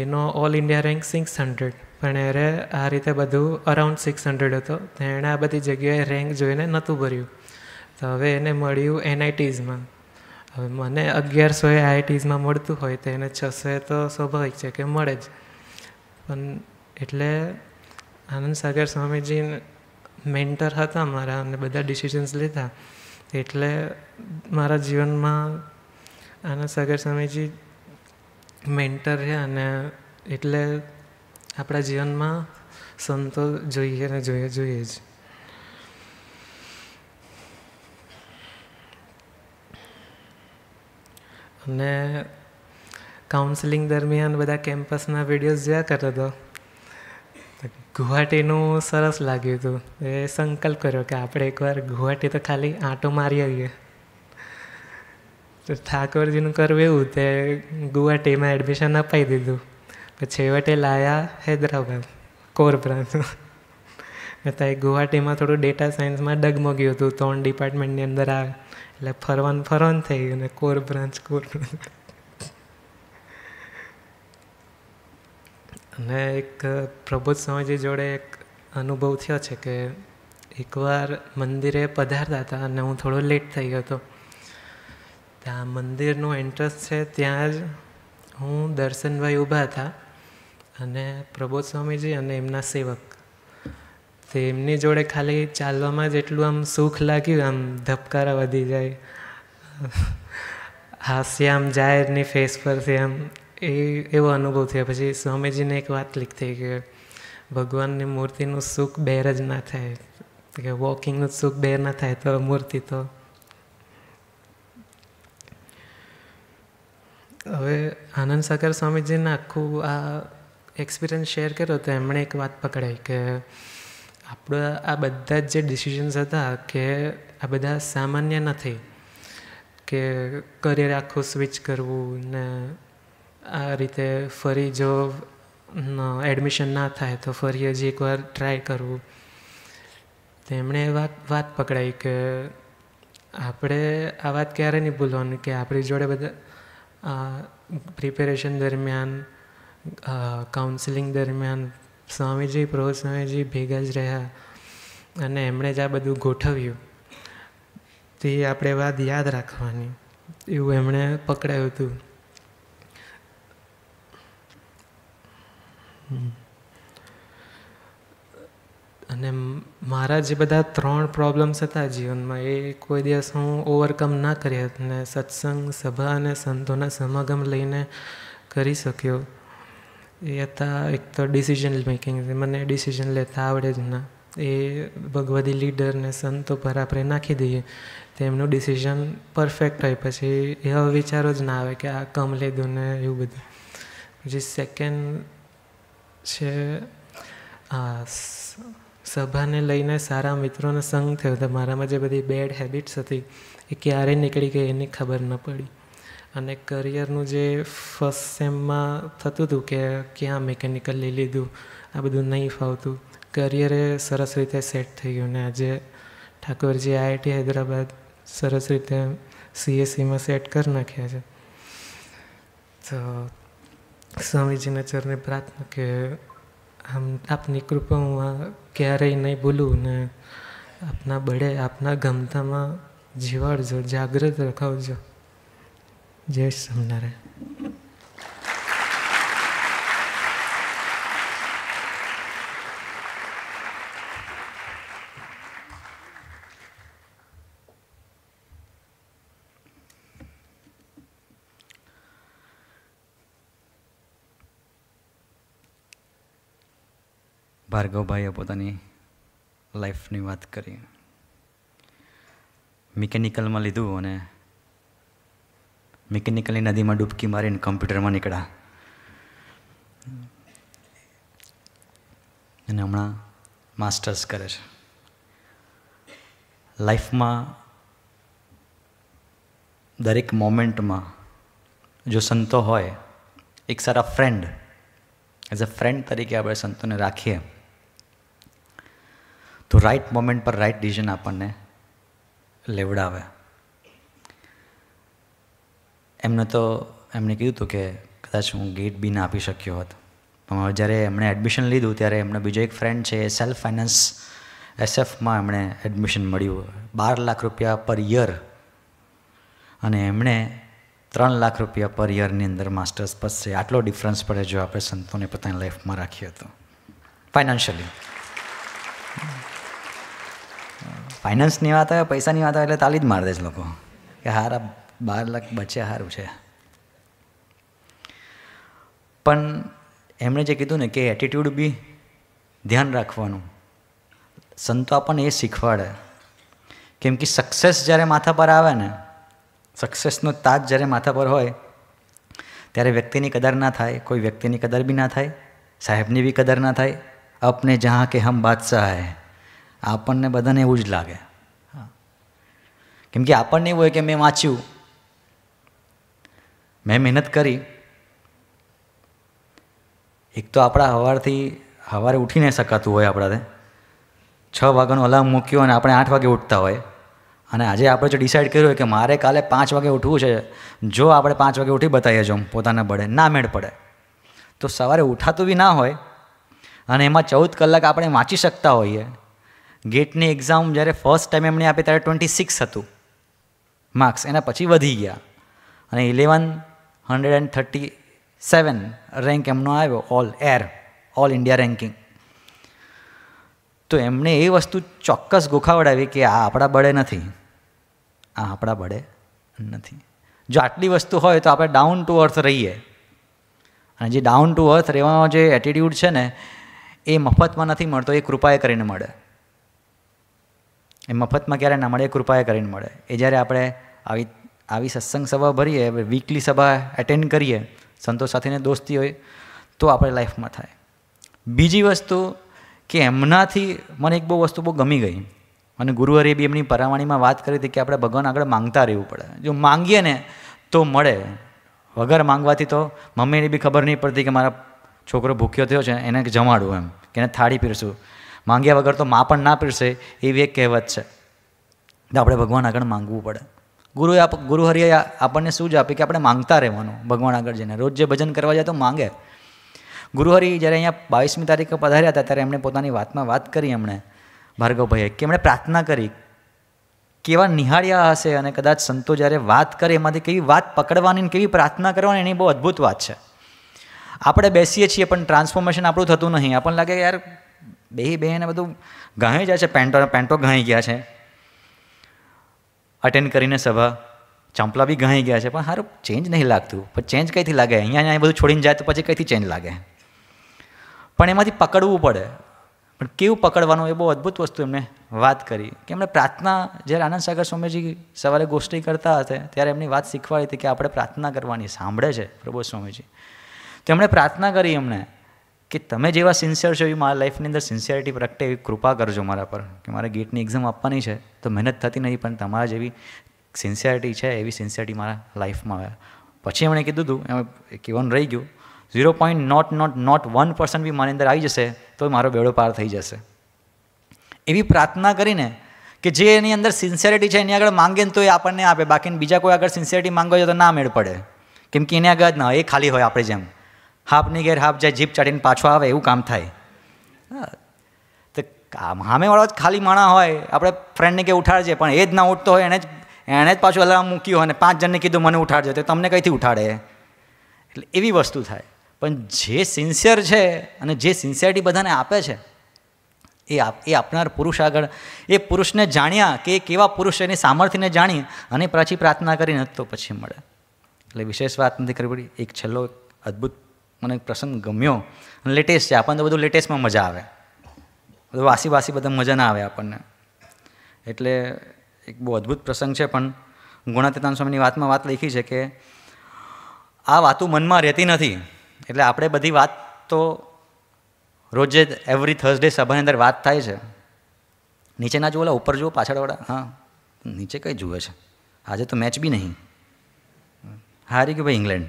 એનો all India rank six hundred પણ એરે આ રીતે બધું અરાઉન્ડ સિક્સ હંડ્રેડ હતો તેણે આ બધી જગ્યાએ રેન્ક જોઈને નહોતું ભર્યું તો હવે એને મળ્યું એનઆઈટીઝમાં હવે મને અગિયારસો એ આઈઆઈટીઝમાં મળતું હોય તો એને છસો એ તો સ્વાભાવિક છે કે મળે જ પણ એટલે આનંદ સાગર સ્વામીજી મેન્ટર હતા મારા અને બધા ડિસિઝન્સ લીધા એટલે મારા જીવનમાં આનંદ સાગર સ્વામીજી મેન્ટર છે અને એટલે આપણા જીવનમાં સંતો જોઈએ ને જોઈએ જોઈએ જ અને કાઉન્સિલિંગ દરમિયાન બધા કેમ્પસના વિડીયોઝ જોયા કરતો હતો ગુવાહાટીનું સરસ લાગ્યું હતું એ સંકલ્પ કર્યો કે આપણે એકવાર ગુવાહાટી તો ખાલી આંટો મારી આવીએ તો ઠાકોરજીનું કરવું એવું તે ગુવાહાટીમાં એડમિશન અપાવી દીધું પછી છેવટે લાયા હૈદરાબાદ કોર પ્રાંત અત્યારે ગુવાહાટીમાં થોડું ડેટા સાયન્સમાં ડગમગ્યું હતું ત્રણ ડિપાર્ટમેન્ટની અંદર આવે એટલે ફરવાનું ફરવાનું થઈ ગયું ને કોર બ્રાન્ચ કોર અને એક પ્રબોધ સ્વામીજી જોડે એક અનુભવ થયો છે કે એકવાર મંદિરે પધારતા હતા અને હું થોડો લેટ થઈ ગયો હતો ત્યાં મંદિરનો એન્ટ્રન્સ છે ત્યાં જ હું દર્શનભાઈ ઊભા હતા અને પ્રબોધ સ્વામીજી અને એમના સેવક તો એમની જોડે ખાલી ચાલવામાં જ એટલું આમ સુખ લાગ્યું આમ ધબકારા વધી જાય હાસ્ય આમ જાહેરની ફેસ પરથી આમ એ એવો અનુભવ થયો પછી સ્વામીજીને એક વાત લીખતી કે ભગવાનની મૂર્તિનું સુખ બેર જ ના થાય કે વોકિંગનું સુખ બેર ના થાય તો મૂર્તિ તો હવે આનંદ સાગર સ્વામીજીને આખું આ એક્સપિરિયન્સ શેર કર્યો તો એમણે એક વાત પકડાઈ કે આપણા આ બધા જે ડિસિઝન્સ હતા કે આ બધા સામાન્ય નથી કે કરિયર આખું સ્વિચ કરવું ને આ રીતે ફરી જો એડમિશન ના થાય તો ફરી હજી એકવાર ટ્રાય કરવું તેમણે વાત વાત પકડાઈ કે આપણે આ વાત ક્યારે નહીં ભૂલવાની કે આપણી જોડે બધા પ્રિપેરેશન દરમિયાન કાઉન્સિલિંગ દરમિયાન સ્વામીજી પ્રભુ સ્વામીજી ભેગા જ રહ્યા અને એમણે જ આ બધું ગોઠવ્યું તે આપણે વાત યાદ રાખવાની એવું એમણે પકડાયું હતું અને મારા જે બધા ત્રણ પ્રોબ્લેમ્સ હતા જીવનમાં એ કોઈ દિવસ હું ઓવરકમ ના કરી હતી ને સત્સંગ સભા અને સંતોના સમાગમ લઈને કરી શક્યો એ હતા એક તો ડિસિઝન મેકિંગ મને ડિસિઝન લેતા આવડે જ ના એ ભગવદી લીડરને સંતો પર આપણે નાખી દઈએ તેમનું ડિસિઝન પરફેક્ટ હોય પછી એવા વિચારો જ ના આવે કે આ કમ લીધું ને એવું બધું પછી સેકન્ડ છે સભાને લઈને સારા મિત્રોનો સંગ થયો તો મારામાં જે બધી બેડ હેબિટ્સ હતી એ ક્યારે નીકળી ગઈ એની ખબર ન પડી અને કરિયરનું જે ફર્સ્ટ સેમમાં થતું હતું કે ક્યાં મિકેનિકલ લઈ લીધું આ બધું નહીં ફાવતું કરિયરે સરસ રીતે સેટ થઈ ગયું ને આજે ઠાકોરજી આઈઆઈટી હૈદરાબાદ સરસ રીતે સીએસસીમાં સેટ કરી નાખ્યા છે તો સ્વામીજીના ચરણે પ્રાર્થના કે આમ આપની કૃપા હું આ ક્યારેય નહીં ભૂલું ને આપના બળે આપના ગમતામાં જીવાડજો જાગ્રત રખાવજો જય સ્વામિનારાયણ ભાર્ગવભાઈએ પોતાની લાઈફની વાત કરી મિકેનિકલમાં લીધું અને મિકેનિકલની નદીમાં ડૂબકી મારીને કમ્પ્યુટરમાં નીકળ્યા અને હમણાં માસ્ટર્સ કરે છે લાઈફમાં દરેક મોમેન્ટમાં જો સંતો હોય એક સારા ફ્રેન્ડ એઝ અ ફ્રેન્ડ તરીકે આપણે સંતોને રાખીએ તો રાઈટ મોમેન્ટ પર રાઈટ ડિસિઝન આપણને લેવડાવે એમને તો એમણે કીધું હતું કે કદાચ હું ગેટ બી ના આપી શક્યો હોત પણ જ્યારે એમણે એડમિશન લીધું ત્યારે એમનો બીજો એક ફ્રેન્ડ છે એ સેલ્ફ ફાઇનાન્સ એસએફમાં એમણે એડમિશન મળ્યું બાર લાખ રૂપિયા પર યર અને એમણે ત્રણ લાખ રૂપિયા પર યરની અંદર માસ્ટર્સ પતશે આટલો ડિફરન્સ પડે જો આપણે સંતોને પોતાની લાઈફમાં રાખીએ તો ફાઇનાન્શિયલી ફાઇનાન્સની વાત આવે પૈસાની વાત આવે એટલે તાલી જ મારી દે છે લોકો કે હારા બાર લાખ બચ્યા સારું છે પણ એમણે જે કીધું ને કે એટીટ્યૂડ બી ધ્યાન રાખવાનું સંતો આપણને એ શીખવાડે કેમ કે સક્સેસ જ્યારે માથા પર આવે ને સક્સેસનો તાજ જ્યારે માથા પર હોય ત્યારે વ્યક્તિની કદર ના થાય કોઈ વ્યક્તિની કદર બી ના થાય સાહેબની બી કદર ના થાય અપને જહાં કે હમ બાદશાહ હે આપણને બધાને એવું જ લાગે કેમ કે આપણને એવું હોય કે મેં વાંચ્યું મેં મહેનત કરી એક તો આપણા સવારથી સવારે ઉઠીને શકાતું હોય આપણાને છ વાગ્યાનું અલાર્મ મૂક્યું અને આપણે આઠ વાગે ઉઠતા હોય અને આજે આપણે જો ડિસાઇડ કર્યું હોય કે મારે કાલે પાંચ વાગે ઉઠવું છે જો આપણે પાંચ વાગે ઉઠી બતાવીએ જો પોતાના બળે ના મેળ પડે તો સવારે ઉઠાતું બી ના હોય અને એમાં ચૌદ કલાક આપણે વાંચી શકતા હોઈએ ગેટની એક્ઝામ જ્યારે ફર્સ્ટ ટાઈમ એમણે આપી ત્યારે ટ્વેન્ટી સિક્સ હતું માર્ક્સ એના પછી વધી ગયા અને eleven hundred and thirty seven rank એમનો આવ્યો all air all India ranking તો એમને એ વસ્તુ ચોક્કસ ગોખાવડાવી કે આ આપણા બળે નથી આ આપણા બળે નથી જો આટલી વસ્તુ હોય તો આપણે ડાઉન ટુ અર્થ રહીએ અને જે ડાઉન ટુ અર્થ રહેવાનો જે એટીટ્યૂડ છે ને એ મફતમાં નથી મળતો એ કૃપાએ કરીને મળે એ મફતમાં ક્યારે ના મળે એ કૃપાએ કરીને મળે એ જ્યારે આપણે આવી આવી સત્સંગ સભા ભરીએ વીકલી સભા એટેન્ડ કરીએ સંતો સાથેને દોસ્તી હોય તો આપણે લાઈફમાં થાય બીજી વસ્તુ કે એમનાથી મને એક બહુ વસ્તુ બહુ ગમી ગઈ અને ગુરુહરે બી એમની પરાવાણીમાં વાત કરી હતી કે આપણે ભગવાન આગળ માંગતા રહેવું પડે જો માંગીએ ને તો મળે વગર માંગવાથી તો મમ્મીને બી ખબર નહીં પડતી કે મારા છોકરો ભૂખ્યો થયો છે એને જમાડું એમ કે એને થાળી પીરશું માંગ્યા વગર તો મા પણ ના પીરશે એવી એક કહેવત છે તો આપણે ભગવાન આગળ માંગવું પડે ગુરુએ આપ ગુરુહરિએ આપણને શું જ આપ્યું કે આપણે માંગતા રહેવાનું ભગવાન આગળ જઈને રોજ જે ભજન કરવા જાય તો માંગે ગુરુહરિ જ્યારે અહીંયા બાવીસમી તારીખે પધાર્યા હતા ત્યારે એમણે પોતાની વાતમાં વાત કરી એમણે ભાર્ગવભાઈએ કે એમણે પ્રાર્થના કરી કેવા નિહાળ્યા હશે અને કદાચ સંતો જ્યારે વાત કરે એમાંથી કેવી વાત પકડવાની ને કેવી પ્રાર્થના કરવાની એની બહુ અદ્ભુત વાત છે આપણે બેસીએ છીએ પણ ટ્રાન્સફોર્મેશન આપણું થતું નહીં આપણને લાગે યાર બે બે એને બધું ઘાઈ જાય છે પેન્ટો પેન્ટો ઘાઈ ગયા છે અટેન્ડ કરીને સભા ચાંપલા બી ઘણી ગયા છે પણ સારું ચેન્જ નહીં લાગતું પણ ચેન્જ કંઈથી લાગે અહીંયા અહીંયા બધું છોડીને જાય તો પછી કંઈથી ચેન્જ લાગે પણ એમાંથી પકડવું પડે પણ કેવું પકડવાનું એ બહુ અદ્ભુત વસ્તુ એમને વાત કરી કે એમણે પ્રાર્થના જ્યારે આનંદ સાગર સ્વામીજી સવારે ગોષ્ઠી કરતા હતા ત્યારે એમની વાત શીખવાડી હતી કે આપણે પ્રાર્થના કરવાની સાંભળે છે પ્રભુ સ્વામીજી તો એમણે પ્રાર્થના કરી એમણે કે તમે જેવા સિન્સિયર છો એવી મારા લાઈફની અંદર સિન્સિયરિટી પ્રગટે એવી કૃપા કરજો મારા પર કે મારે ગેટની એક્ઝામ આપવાની છે તો મહેનત થતી નહીં પણ તમારા જેવી સિન્સિયરિટી છે એવી સિન્સિયરિટી મારા લાઈફમાં આવ્યા પછી એમણે કીધું હતું એમ કહેવાનું રહી ગયું zero point not not not one percent બી મારી અંદર આવી જશે તો મારો બેડો પાર થઈ જશે એવી પ્રાર્થના કરીને કે જે એની અંદર સિન્સિયરિટી છે એની આગળ માંગે ને તો એ આપણને આપે બાકી બીજા કોઈ આગળ સિન્સિયરિટી માંગો તો ના મેળ પડે કેમ કે એની આગળ જ ના એ ખાલી હોય આપણે જેમ હાફની ઘેર હાફ જાય જીપ ચડીને પાછો આવે એવું કામ થાય તો સામેવાળો જ ખાલી માણા હોય આપણે ફ્રેન્ડને કે ઉઠાડજે પણ એ જ ના ઉઠતો હોય એણે જ એણે જ પાછું અલાર્મ મૂક્યું હોય અને પાંચ જણને કીધું મને ઉઠાડજો તો તમને કંઈથી ઉઠાડે એટલે એવી વસ્તુ થાય પણ જે સિન્સિયર છે અને જે સિન્સિયરિટી બધાને આપે છે એ આપ એ આપનાર પુરુષ આગળ એ પુરુષને જાણ્યા કે એ કેવા પુરુષ એની સામર્થ્યને જાણી અને પાછી પ્રાર્થના કરીને તો પછી મળે એટલે વિશેષ વાત નથી કરવી પડી એક છેલ્લો અદ્ભુત મને પ્રસંગ ગમ્યો અને લેટેસ્ટ છે આપણને તો બધું લેટેસ્ટમાં મજા આવે બધું વાસી વાસી બધા મજા ના આવે આપણને એટલે એક બહુ અદ્ભુત પ્રસંગ છે પણ ગુણાતીતાન સ્વામીની વાતમાં વાત લખી છે કે આ વાતો મનમાં રહેતી નથી એટલે આપણે બધી વાત તો રોજે એવરી થર્સડે સભાની અંદર વાત થાય છે નીચે ના જુઓ ઓલા ઉપર જુઓ પાછળવાળા હા નીચે કંઈ જુએ છે આજે તો મેચ બી નહીં હારી ગયું ભાઈ ઇંગ્લેન્ડ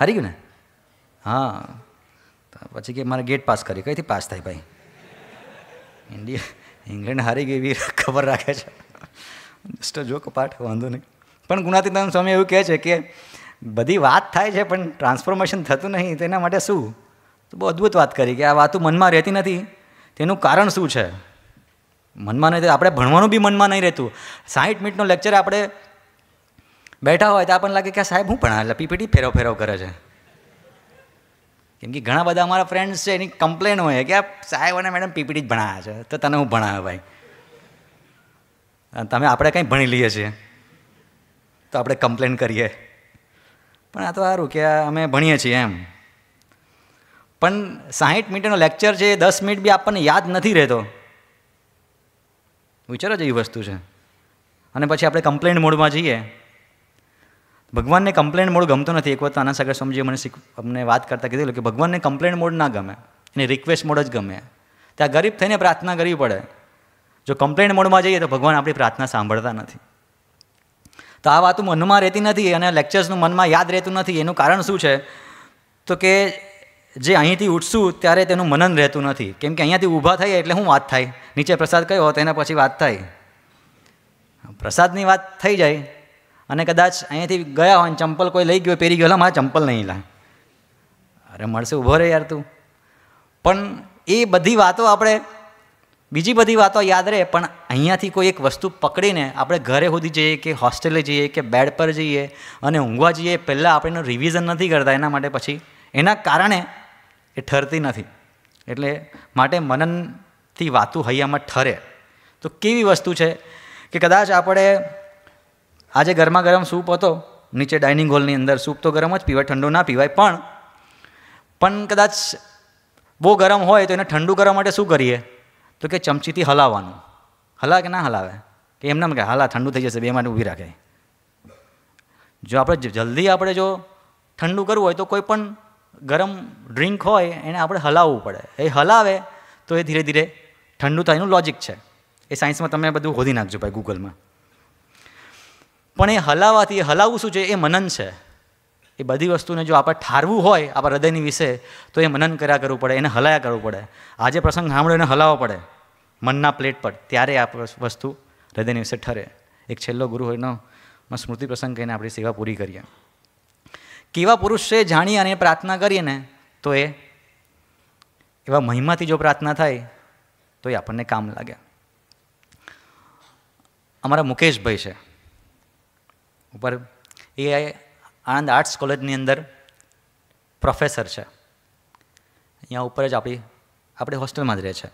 હારી ગયું ને હા પછી કે મારે ગેટ પાસ કરી કઈથી પાસ થાય ભાઈ ઇન્ડિયા ઇંગ્લેન્ડ હારી ગઈ એવી ખબર રાખે છે જસ્ટ જો કપાટ વાંધો નહીં પણ ગુણાતીતાન સ્વામી એવું કહે છે કે બધી વાત થાય છે પણ ટ્રાન્સફોર્મેશન થતું નહીં તેના માટે શું તો બહુ અદ્ભુત વાત કરી કે આ વાતો મનમાં રહેતી નથી તેનું કારણ શું છે મનમાં નહીં આપણે ભણવાનું બી મનમાં નહીં રહેતું સાઠ મિનિટનો લેક્ચર આપણે બેઠા હોય તો આપણને લાગે કે સાહેબ હું એટલે પીપીટી ફેરવ ફેરવ કરે છે કેમ કે ઘણા બધા અમારા ફ્રેન્ડ્સ છે એની કમ્પ્લેન હોય કે આ સાહેબ અને મેડમ પીપીટી જ ભણાવે છે તો તને હું ભણાવે ભાઈ તમે આપણે કંઈ ભણી લઈએ છીએ તો આપણે કમ્પ્લેન કરીએ પણ આ તો સારું કે અમે ભણીએ છીએ એમ પણ સાહીઠ મિનિટનો લેક્ચર છે એ દસ મિનિટ બી આપણને યાદ નથી રહેતો વિચારો જ એવી વસ્તુ છે અને પછી આપણે કમ્પ્લેન મોડમાં જઈએ ભગવાનને કમ્પ્લેન મોડ ગમતો નથી એક વાત આના સાગર સમજીએ મને શીખ અમને વાત કરતાં કીધું કે ભગવાનને કમ્પ્લેન મોડ ના ગમે એને રિક્વેસ્ટ મોડ જ ગમે ત્યાં ગરીબ થઈને પ્રાર્થના કરવી પડે જો કમ્પ્લેન મોડમાં જઈએ તો ભગવાન આપણી પ્રાર્થના સાંભળતા નથી તો આ વાતો મનમાં રહેતી નથી અને લેક્ચર્સનું મનમાં યાદ રહેતું નથી એનું કારણ શું છે તો કે જે અહીંથી ઉઠશું ત્યારે તેનું મનન રહેતું નથી કેમ કે અહીંયાથી ઊભા થઈએ એટલે હું વાત થાય નીચે પ્રસાદ કયો તેના પછી વાત થાય પ્રસાદની વાત થઈ જાય અને કદાચ અહીંયાથી ગયા હોય ને ચંપલ કોઈ લઈ ગયો પહેરી ગયો મારા ચંપલ નહીં લા અરે મળશે ઊભો રહે યાર તું પણ એ બધી વાતો આપણે બીજી બધી વાતો યાદ રહે પણ અહીંયાથી કોઈ એક વસ્તુ પકડીને આપણે ઘરે સુધી જઈએ કે હોસ્ટેલે જઈએ કે બેડ પર જઈએ અને ઊંઘવા જઈએ પહેલાં આપણે એનું રિવિઝન નથી કરતા એના માટે પછી એના કારણે એ ઠરતી નથી એટલે માટે મનનથી વાતું હૈયામાં ઠરે તો કેવી વસ્તુ છે કે કદાચ આપણે આજે ગરમા ગરમ સૂપ હતો નીચે ડાઇનિંગ હોલની અંદર સૂપ તો ગરમ જ પીવાય ઠંડુ ના પીવાય પણ પણ કદાચ બહુ ગરમ હોય તો એને ઠંડુ કરવા માટે શું કરીએ તો કે ચમચીથી હલાવવાનું હલાવે કે ના હલાવે કે એમને કે હાલા ઠંડુ થઈ જશે બે માટે ઊભી રાખે જો આપણે જલ્દી આપણે જો ઠંડુ કરવું હોય તો કોઈ પણ ગરમ ડ્રિંક હોય એને આપણે હલાવવું પડે એ હલાવે તો એ ધીરે ધીરે ઠંડુ થાય એનું લોજિક છે એ સાયન્સમાં તમે બધું હોધી નાખજો ભાઈ ગૂગલમાં પણ એ હલાવાથી હલાવવું શું છે એ મનન છે એ બધી વસ્તુને જો આપણે ઠારવું હોય આપણા હૃદયની વિશે તો એ મનન કર્યા કરવું પડે એને હલાયા કરવું પડે આજે પ્રસંગ સાંભળો એને હલાવવો પડે મનના પ્લેટ પર ત્યારે આ વસ્તુ હૃદયની વિશે ઠરે એક છેલ્લો ગુરુ હોયનો સ્મૃતિ પ્રસંગ કહીને આપણી સેવા પૂરી કરીએ કેવા પુરુષ છે જાણી અને પ્રાર્થના કરીએ ને તો એ એવા મહિમાથી જો પ્રાર્થના થાય તો એ આપણને કામ લાગે અમારા મુકેશભાઈ છે ઉપર એ આણંદ આર્ટ્સ કોલેજની અંદર પ્રોફેસર છે અહીંયા ઉપર જ આપણી આપણે હોસ્ટેલમાં જ રહે છે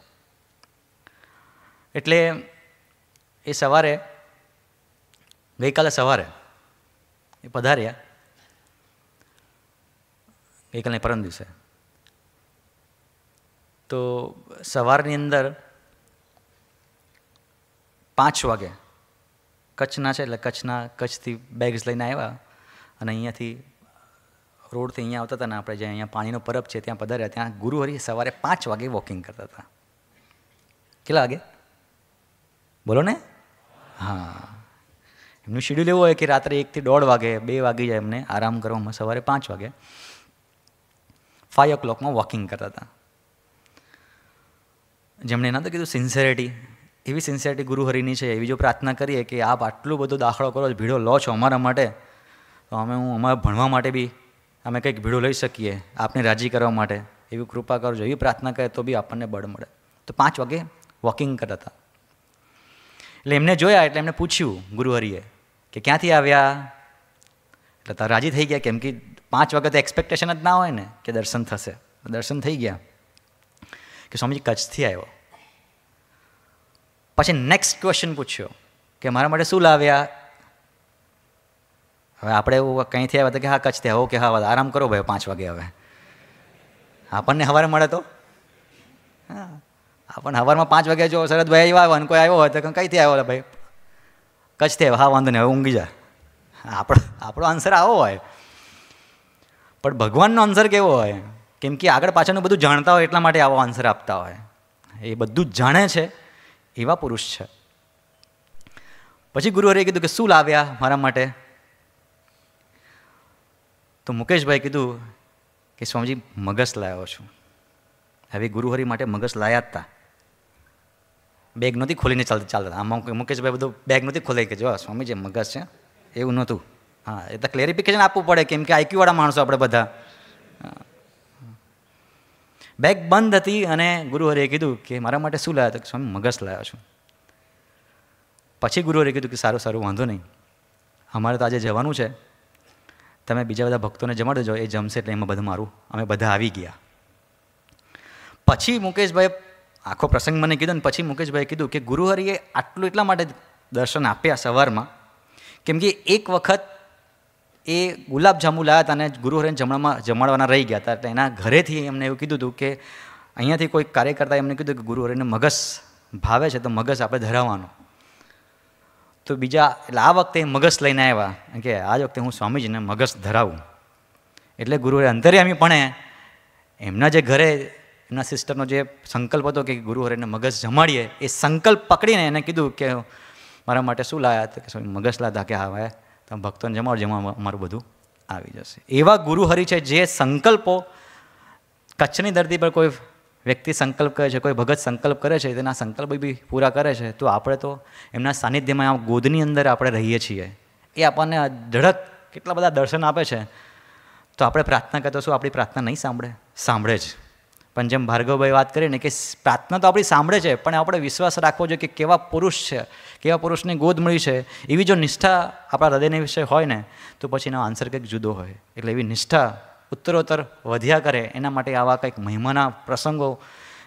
એટલે એ સવારે ગઈકાલે સવારે એ પધાર્યા ગઈકાલે પરમ દિવસે તો સવારની અંદર પાંચ વાગે કચ્છના છે એટલે કચ્છના કચ્છથી બેગ્સ લઈને આવ્યા અને અહીંયાથી રોડથી અહીંયા આવતા હતા ને આપણે જે અહીંયા પાણીનો પરબ છે ત્યાં પધાર્યા ત્યાં ગુરુહરિ સવારે પાંચ વાગે વોકિંગ કરતા હતા કેટલા વાગે બોલો ને હા એમનું શેડ્યુલ એવું હોય કે રાત્રે એકથી દોઢ વાગે બે વાગી જાય એમને આરામ કરવામાં સવારે પાંચ વાગે ફાઇવ ઓ ક્લોકમાં વોકિંગ કરતા હતા જેમણે એના તો કીધું સિન્સેરિટી એવી સિન્સિયરિટી ગુરુહરિની છે એવી જો પ્રાર્થના કરીએ કે આપ આટલું બધું દાખલો કરો ભીડો લો છો અમારા માટે તો અમે હું અમારે ભણવા માટે બી અમે કંઈક ભીડો લઈ શકીએ આપને રાજી કરવા માટે એવી કૃપા કરજો એવી પ્રાર્થના કરે તો બી આપણને બળ મળે તો પાંચ વાગે વોકિંગ કરતા હતા એટલે એમને જોયા એટલે એમને પૂછ્યું ગુરુહરિએ કે ક્યાંથી આવ્યા એટલે તાર રાજી થઈ ગયા કેમ કે પાંચ વખત એક્સપેક્ટેશન જ ના હોય ને કે દર્શન થશે દર્શન થઈ ગયા કે સ્વામીજી કચ્છથી આવ્યો પછી નેક્સ્ટ ક્વેશ્ચન પૂછ્યો કે મારા માટે શું લાવ્યા હવે આપણે એવું કંઈથી આવ્યા કે હા કચ્છથી હોવ કે હા આરામ કરો ભાઈ પાંચ વાગે હવે આપણને સવારે મળે તો હા આપણને સવારમાં પાંચ વાગે જો શરદભાઈ આવ્યા હોય કોઈ આવ્યો હોય તો કંઈથી આવ્યો ભાઈ કચ્છથી આવ્યો હા વાંધો નહીં હવે ઊંઘી જા આપણો આપણો આન્સર આવો હોય પણ ભગવાનનો આન્સર કેવો હોય કેમ કે આગળ પાછળનું બધું જાણતા હોય એટલા માટે આવો આન્સર આપતા હોય એ બધું જાણે છે એવા પુરુષ છે પછી ગુરુહરે કીધું કે શું લાવ્યા મારા માટે તો મુકેશભાઈ કીધું કે સ્વામીજી મગસ લાવ્યો છું હવે ગુરુહરી માટે મગસ લાયા હતા બેગ નહોતી ખોલીને ચાલતી ચાલતા આમાં મુકેશભાઈ બધું બેગ નહોતી ખોલાઈ કે જો સ્વામીજી મગસ છે એવું નહોતું હા એ તો ક્લેરિફિકેશન આપવું પડે કેમ કે આઈક્યુવાળા માણસો આપણે બધા બેગ બંધ હતી અને ગુરુહરિએ કીધું કે મારા માટે શું લાવ્યા તો સ્વામી મગજ લાવ્યો છું પછી ગુરુહરે કીધું કે સારું સારું વાંધો નહીં અમારે તો આજે જવાનું છે તમે બીજા બધા ભક્તોને જમાડી દેજો એ જમશે એટલે એમાં બધું મારું અમે બધા આવી ગયા પછી મુકેશભાઈ આખો પ્રસંગ મને કીધો ને પછી મુકેશભાઈએ કીધું કે ગુરુહરિએ આટલું એટલા માટે દર્શન આપ્યા સવારમાં કેમ કે એક વખત એ ગુલાબજાંબુ લાવ્યા હતા અને ગુરુ ગુરુહરેન જમણામાં જમાડવાના રહી ગયા હતા એટલે એના ઘરેથી એમને એવું કીધું હતું કે અહીંયાથી કોઈ કાર્યકર્તાએ એમને કીધું કે ગુરુ ગુરુહરેને મગસ ભાવે છે તો મગસ આપણે ધરાવવાનો તો બીજા એટલે આ વખતે મગસ લઈને આવ્યા કે આ જ વખતે હું સ્વામીજીને મગસ ધરાવું એટલે ગુરુહરે અંતર્યામી પણે એમના જે ઘરે એમના સિસ્ટરનો જે સંકલ્પ હતો કે ગુરુ હરિને મગસ જમાડીએ એ સંકલ્પ પકડીને એને કીધું કે મારા માટે શું લાયા હતા કે મગસ લાધા કે હા ભાઈ તમે ભક્તોને જમાવો જેમાં અમારું બધું આવી જશે એવા ગુરુ હરિ છે જે સંકલ્પો કચ્છની ધરતી પર કોઈ વ્યક્તિ સંકલ્પ કરે છે કોઈ ભગત સંકલ્પ કરે છે તેના સંકલ્પ બી પૂરા કરે છે તો આપણે તો એમના સાનિધ્યમાં આ ગોદની અંદર આપણે રહીએ છીએ એ આપણને ધડક કેટલા બધા દર્શન આપે છે તો આપણે પ્રાર્થના કરતા શું આપણી પ્રાર્થના નહીં સાંભળે સાંભળે જ પણ જેમ ભાર્ગવભાઈ વાત કરીને કે પ્રાર્થના તો આપણી સાંભળે છે પણ આપણે વિશ્વાસ રાખવો જોઈએ કે કેવા પુરુષ છે કેવા પુરુષની ગોદ મળી છે એવી જો નિષ્ઠા આપણા હૃદયની વિશે હોય ને તો પછી એનો આન્સર કંઈક જુદો હોય એટલે એવી નિષ્ઠા ઉત્તરોત્તર વધ્યા કરે એના માટે આવા કંઈક મહિમાના પ્રસંગો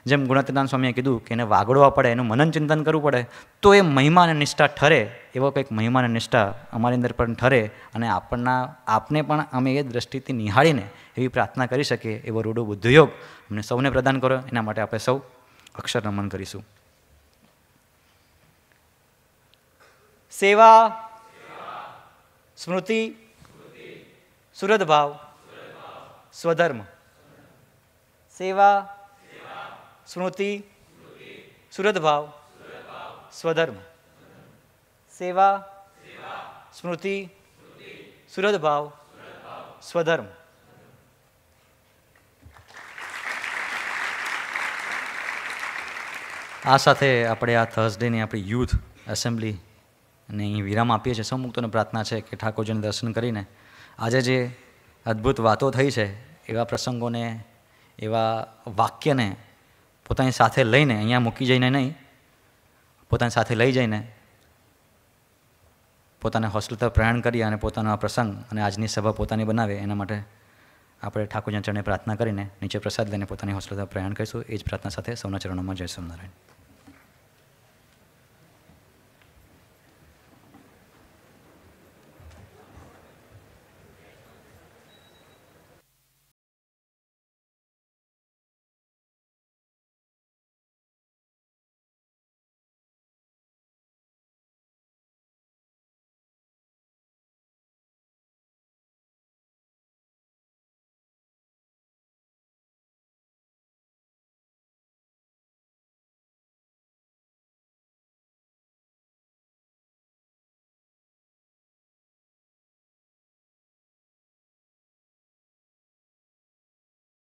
જેમ ગુણાતીતાન સ્વામીએ કીધું કે એને વાગડવા પડે એનું મનન ચિંતન કરવું પડે તો એ મહિમા અને નિષ્ઠા ઠરે એવો કંઈક મહિમા અને નિષ્ઠા અમારી અંદર પણ ઠરે અને આપણના આપને પણ અમે એ દ્રષ્ટિથી નિહાળીને એવી પ્રાર્થના કરી શકે એવો રૂડો બુદ્ધિયોગ અમને સૌને પ્રદાન કરો એના માટે આપણે સૌ અક્ષર નમન કરીશું સેવા સ્મૃતિ સુરદભાવ સ્વધર્મ સેવા સ્મૃતિ સુરદભાવ સ્વધર્મ સેવા સ્મૃતિ સુરદભાવ સ્વધર્મ આ સાથે આપણે આ થર્સડેની આપણી યુથ એસેમ્બલી અને અહીં વિરામ આપીએ છીએ સૌ પ્રાર્થના છે કે ઠાકોરજીને દર્શન કરીને આજે જે અદ્ભુત વાતો થઈ છે એવા પ્રસંગોને એવા વાક્યને પોતાની સાથે લઈને અહીંયા મૂકી જઈને નહીં પોતાની સાથે લઈ જઈને પોતાને હોસ્ટેલ તરફ પ્રયાણ કરી અને પોતાનો આ પ્રસંગ અને આજની સભા પોતાની બનાવે એના માટે આપણે ઠાકોરજીના ચરણે પ્રાર્થના કરીને નીચે પ્રસાદ લઈને પોતાની હોસ્ટેલ તરફ પ્રયાણ કરીશું એ જ પ્રાર્થના સાથે સૌના ચરણોમાં જય સ્વામિનારાયણ